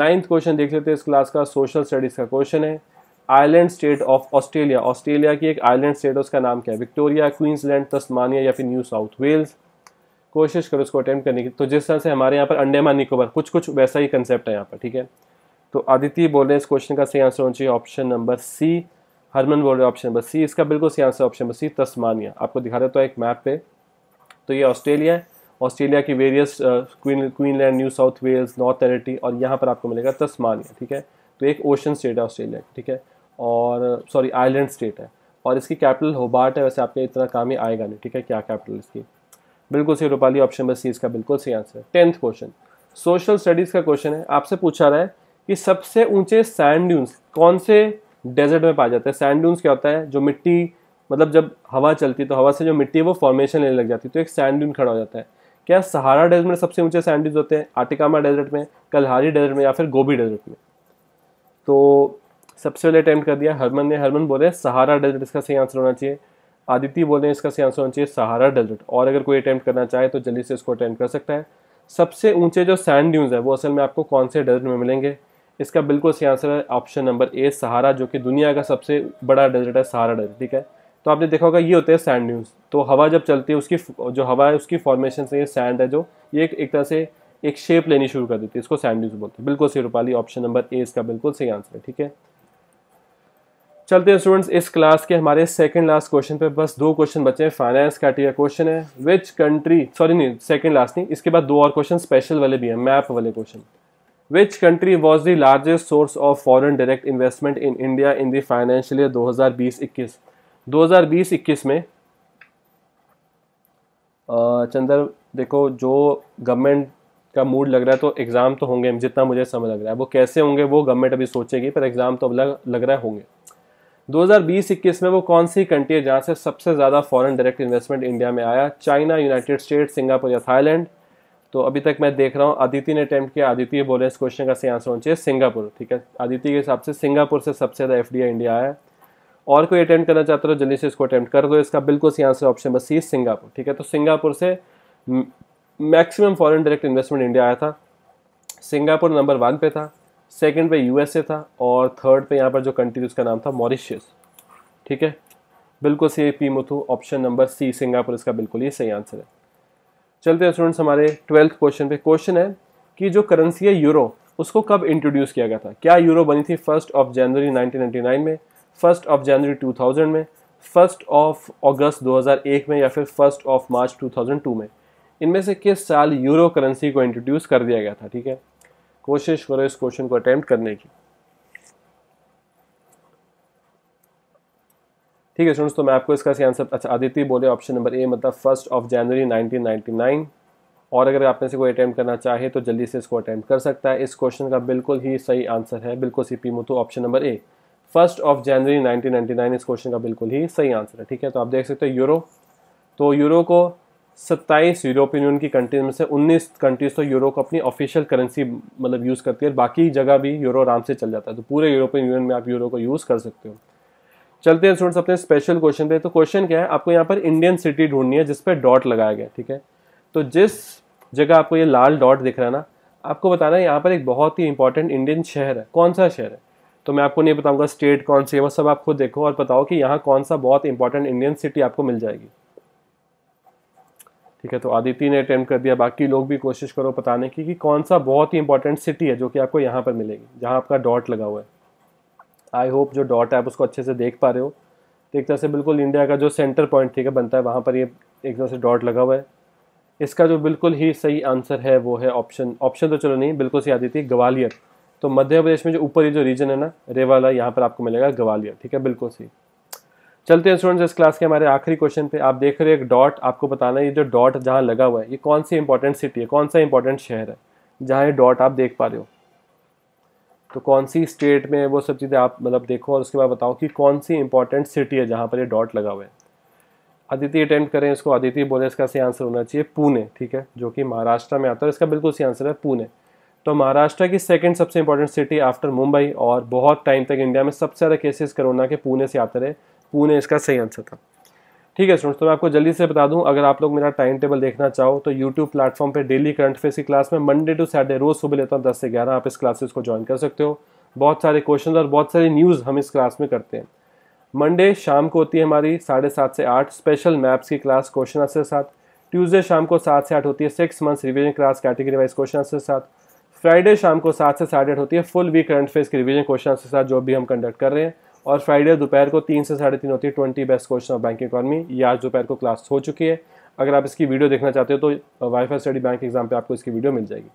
ninth question देख लेते हैं इस क्लास का सोशल स्टडीज़ का क्वेश्चन है island state of Australia Australia की एक आयलैंड स्टेट है उसका नाम क्या है विक्टोरिया क्वींसलैंड तस्मानिया या फिर न्यू साउथ वेल्स कोशिश करो इसको अटैम्प्ट करने की तो जिस तरह से हमारे यहाँ पर अंडेमान निकोबार कुछ कुछ वैसा ही कंसेप्ट है यहाँ पर ठीक है तो आदित्य बोल रहे हैं इस क्वेश्चन का सही आंसर होना चाहिए ऑप्शन नंबर सी हरमन बोल रहे हैं ऑप्शन नंबर सी इसका बिल्कुल सही answer option number C Tasmania आपको दिखा देता तो है एक मैप पे तो ये ऑस्ट्रेलिया है ऑस्ट्रेलिया की various queen Queensland New South Wales North territory और यहाँ पर आपको मिलेगा तस्मानिया ठीक है तो एक ओशन स्टेट है ऑस्ट्रेलिया की ठीक है और सॉरी आइलैंड स्टेट है और इसकी कैपिटल होबार्ट है वैसे आपके इतना काम ही आएगा नहीं ठीक है क्या कैपिटल इसकी बिल्कुल सही रूपाली ऑप्शन नंबर सी इसका बिल्कुल सही आंसर है टेंथ क्वेश्चन सोशल स्टडीज़ का क्वेश्चन है आपसे पूछा रहा है कि सबसे ऊंचे सैंड ड्यून्स कौन से डेजर्ट में पाए जाते हैं सैंड ड्यून्स क्या होता है जो मिट्टी मतलब जब हवा चलती है तो हवा से जो मिट्टी है वो फॉर्मेशन लेने लग जाती है तो एक सैंड ड्यून खड़ा हो जाता है क्या सहारा डेजर्ट में सबसे ऊंचे सैंड ड्यून्स होते हैं आटिकामा डेजर्ट में कलहारी डेजर्ट में या फिर गोभी डेजर्ट में तो सबसे पहले अटैम्प्ट कर दिया हरमन ने हरमन बोले सहारा डेजर्ट इसका सही आंसर होना चाहिए आदित्य बोले इसका सही आंसर होना चाहिए सहारा डेजर्ट और अगर कोई अटैम्प्ट करना चाहे तो जल्दी से इसको अटैम्प्ट कर सकता है सबसे ऊंचे जो सैंड ड्यून्स है वो असल में आपको कौन से डेजर्ट में मिलेंगे इसका बिल्कुल सही आंसर है ऑप्शन नंबर ए सहारा जो कि दुनिया का सबसे बड़ा डेजर्ट है सहारा डेजर्ट ठीक है तो आपने देखा होगा ये होते हैं सैंड ड्यून्स तो हवा जब चलती है उसकी जो हवा है उसकी फॉर्मेशन से ये सैंड है जो ये एक तरह से एक शेप लेनी शुरू कर देती है इसको सैंड ड्यून्स बोलते हैं बिल्कुल सही रूपाली ऑप्शन नंबर ए इसका बिल्कुल सही आंसर है ठीक है चलते हैं स्टूडेंट्स इस क्लास के हमारे सेकंड लास्ट क्वेश्चन पे बस दो क्वेश्चन बचे हैं फाइनेंस कैटेगरी क्वेश्चन है विच कंट्री सॉरी नहीं सेकंड लास्ट नहीं इसके बाद दो और क्वेश्चन स्पेशल वाले भी हैं मैप वाले question Which country was the largest source of foreign direct investment in India in the financial year 2020-21? 2020-21 में चंद्र देखो जो गवर्नमेंट का मूड लग रहा है तो एग्ज़ाम तो होंगे जितना मुझे समझ लग रहा है वो कैसे होंगे वो गवर्नमेंट अभी सोचेगी पर एग्ज़ाम तो अब लग, लग रहा है होंगे 2020-21 में वो कौन सी कंट्री है जहाँ से सबसे ज़्यादा फॉरेन डायरेक्ट इन्वेस्टमेंट इंडिया में आया चाइना यूनाइटेड स्टेट सिंगापुर या थाईलैंड तो अभी तक मैं देख रहा हूँ आदित्य ने अटैम्प्ट किया आदित्य बोले इस क्वेश्चन का सही आंसर होना चाहिए सिंगापुर ठीक है आदित्य के हिसाब से सिंगापुर से सबसे ज़्यादा एफ इंडिया आया है और कोई अटैम्प्ट करना चाहता हो तो जल्दी से इसको अटैम्प्ट कर दो इसका बिल्कुल सही आंसर ऑप्शन बस सी सिंगापुर ठीक है तो सिंगापुर से maximum foreign direct investment India आया था सिंगापुर नंबर वन पे था सेकेंड पे यूएसए था और थर्ड पे यहाँ पर जो कंट्री उसका नाम था मॉरिशियस ठीक है बिल्कुल C P Muthu option number C Singapore इसका बिल्कुल ही सही आंसर है चलते हैं स्टूडेंट्स हमारे ट्वेल्थ क्वेश्चन पे क्वेश्चन है कि जो करेंसी है यूरो उसको कब इंट्रोड्यूस किया गया था क्या यूरो बनी थी फर्स्ट ऑफ जनवरी 1999 में फर्स्ट ऑफ जनवरी 2000 में फर्स्ट ऑफ अगस्त 2001 में या फिर फर्स्ट ऑफ मार्च 2002 में इनमें से किस साल यूरो करेंसी को इंट्रोड्यूस कर दिया गया था ठीक है कोशिश करो इस क्वेश्चन को अटैम्प्ट करने की ठीक है स्टूडेंट्स तो मैं आपको इसका सही आंसर अच्छा आदित्य बोले ऑप्शन नंबर ए मतलब फर्स्ट ऑफ जनवरी 1999 और अगर आप में से कोई अटैम्प्ट करना चाहे तो जल्दी से इसको अटैम्प्ट कर सकता है इस क्वेश्चन का बिल्कुल ही सही आंसर है बिल्कुल C P Muthu option number A first of January 1999 इस क्वेश्चन का बिल्कुल ही सही आंसर है ठीक है तो आप देख सकते हो यूरो तो यूरो को सत्ताईस यूरोपियन यूनियन की कंट्रीज में से उन्नीस कंट्रीज तो यूरो को अपनी ऑफिशियल करेंसी मतलब यूज़ करती है बाकी जगह भी यूरो आराम से चल जाता है तो पूरे यूरोपियन यूनियन में आप यूरो को यूज़ कर सकते हो चलते हैं स्टूडेंट्स अपने स्पेशल क्वेश्चन पे तो क्वेश्चन क्या है आपको यहाँ पर इंडियन सिटी ढूंढनी है जिस पर डॉट लगाया गया ठीक है तो जिस जगह आपको ये लाल डॉट दिख रहा है ना आपको बताना है यहाँ पर एक बहुत ही इंपॉर्टेंट इंडियन शहर है कौन सा शहर है तो मैं आपको नहीं बताऊंगा स्टेट कौन सी है वो सब आप खुद देखो और बताओ कि यहाँ कौन सा बहुत इंपॉर्टेंट इंडियन सिटी आपको मिल जाएगी ठीक है तो आदित्य ने अटेम्प्ट कर दिया बाकी लोग भी कोशिश करो बताने की कि कौन सा बहुत ही इंपॉर्टेंट सिटी है जो कि आपको यहाँ पर मिलेगी जहाँ आपका डॉट लगा हुआ है आई होप जो डॉट है आप उसको अच्छे से देख पा रहे हो तो एक तरह से बिल्कुल इंडिया का जो सेंटर पॉइंट ठीक है बनता है वहाँ पर ये एक तरह से डॉट लगा हुआ है इसका जो बिल्कुल ही सही आंसर है वो है ऑप्शन ऑप्शन तो चलो नहीं बिल्कुल सही आती थी ग्वालियर तो मध्य प्रदेश में जो ऊपर ही जो रीजन है ना रेवाला यहाँ पर आपको मिलेगा ग्वालियर ठीक है बिल्कुल सही चलते हैं स्टूडेंट्स इस क्लास के हमारे आखिरी क्वेश्चन पे आप देख रहे हो एक डॉट आपको बताना है ये जो डॉट जहाँ लगा हुआ है ये कौन सी इंपॉर्टेंट सिटी है कौन सा इंपॉर्टेंट शहर है जहाँ ये डॉट आप देख पा रहे हो तो कौन सी स्टेट में वो सब चीज़ें आप मतलब देखो और उसके बाद बताओ कि कौन सी इंपॉर्टेंट सिटी है जहाँ पर ये डॉट लगा हुआ है अदिति अटेम्प्ट करें इसको अदिति बोले इसका सही आंसर होना चाहिए पुणे ठीक है जो कि महाराष्ट्र में आता है इसका बिल्कुल सही आंसर है पुणे तो महाराष्ट्र की सेकंड सबसे इंपॉर्टेंट सिटी आफ्टर मुंबई और बहुत टाइम तक इंडिया में सबसे ज़्यादा केसेस कोरोना के पुणे से आते रहे पुणे इसका सही आंसर था ठीक है स्टूडेंट्स तो मैं आपको जल्दी से बता दूं अगर आप लोग मेरा टाइम टेबल देखना चाहो तो यूट्यूब प्लेटफॉर्म पे डेली करंट अफेयर की क्लास में मंडे टू सैटरडे रोज सुबह लेता हूँ दस से ग्यारह आप इस क्लासेस को ज्वाइन कर सकते हो बहुत सारे क्वेश्चन और बहुत सारी न्यूज़ हम इस क्लास में करते हैं मंडे शाम को होती है हमारी साढ़े सात से आठ स्पेशल मैप्स की क्लास क्वेश्चन आंसर के साथ ट्यूजडे शाम को सात से आठ होती है six months revision class category wise question answer के साथ फ्राइडे शाम को सात से साढ़े आठ होती है फुल वीक करंट अफेयर्स की रिविजन क्वेश्चन आंसर के साथ जो भी हम कंडक्ट कर रहे हैं और फ्राइडे दोपहर को तीन से साढ़े तीन होती है twenty best question of bank economy ये आज दोपहर को क्लास हो चुकी है अगर आप इसकी वीडियो देखना चाहते हो तो वाईफाई स्टडी बैंक एग्जाम पे आपको इसकी वीडियो मिल जाएगी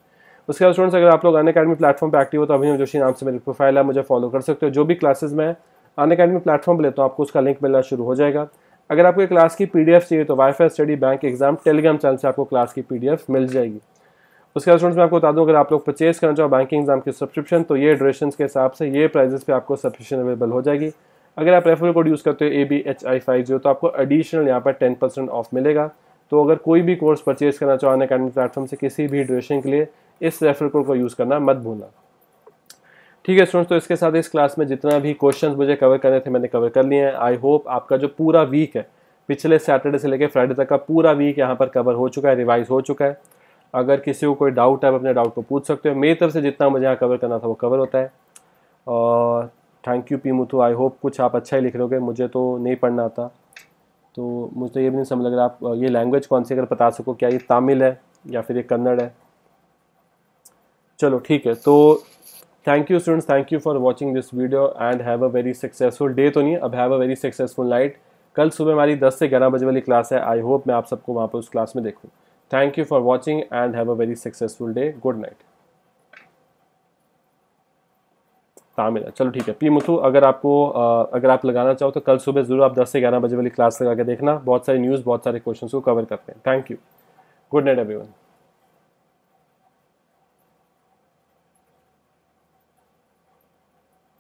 उसके बाद स्टूडेंट्स अगर आप लोग अन अकेडमी प्लेटफॉर्म पर एक्टिव हो तो अभिनव जोशी नाम से मेरी प्रोफाइल है मुझे फॉलो कर सकते हो जो भी क्लासेज में अन अकेडमी प्लेटफॉर्म पर लेता हूँ आपको उसका लिंक मिलना शुरू हो जाएगा अगर आपको क्लास की पी चाहिए तो wifi study bank exam Telegram channel से आपको क्लास की पी मिल जाएगी उसके बाद स्टूडेंट्स मैं आपको बता दूँ अगर आप लोग परचेस करना चाहो बैंकिंग एग्जाम की सब्सक्रिप्शन तो ये ड्यूरेशन के हिसाब से ये प्राइजेस पे आपको सब्सक्रिप्शन अवेलेबल हो जाएगी अगर आप रेफरल कोड यूज़ करते हो A B H I five zero तो आपको एडिशनल यहाँ पर टेन परसेंट ऑफ मिलेगा तो अगर कोई भी कोर्स परचेज करना चाहो अन अकेडमी प्लेटफॉर्म से किसी भी ड्यूरेशन के लिए इस रेफरल कोड को यूज़ करना मत भूलना ठीक है स्टूडेंट्स तो इसके साथ इस क्लास में जितना भी क्वेश्चंस मुझे कवर करने थे मैंने कवर कर लिए हैं आई होप आपका जो पूरा वीक है पिछले सैटरडे से लेकर फ्राइडे तक का पूरा वीक यहाँ पर कवर हो चुका है रिवाइज हो चुका है अगर किसी को कोई डाउट है आप अपने डाउट को पूछ सकते हो मेरी तरफ से जितना मुझे यहाँ कवर करना था वो कवर होता है और thank you P Muthu I hope कुछ आप अच्छा ही लिख रहे हो मुझे तो नहीं पढ़ना आता तो मुझे तो ये भी नहीं समझ लग रहा आप ये लैंग्वेज कौन सी अगर बता सको क्या ये तमिल है या फिर ये कन्नड़ है चलो ठीक है तो thank you students thank you for watching this video and have a very successful day तो नहीं अब have a very successful night कल सुबह हमारी 10 से 11 बजे वाली क्लास है आई होप मैं आप सबको वहाँ पर उस क्लास में देखूँ Thank you for watching and have a very successful day. Good night. तामिल है चलो ठीक है पी मुथु अगर आपको अगर आप लगाना चाहो तो कल सुबह ज़रूर आप 10 से 11 बजे वाली क्लास लगा के देखना बहुत सारी न्यूज़ बहुत सारे क्वेश्चंस को कवर करते हैं thank you good night everyone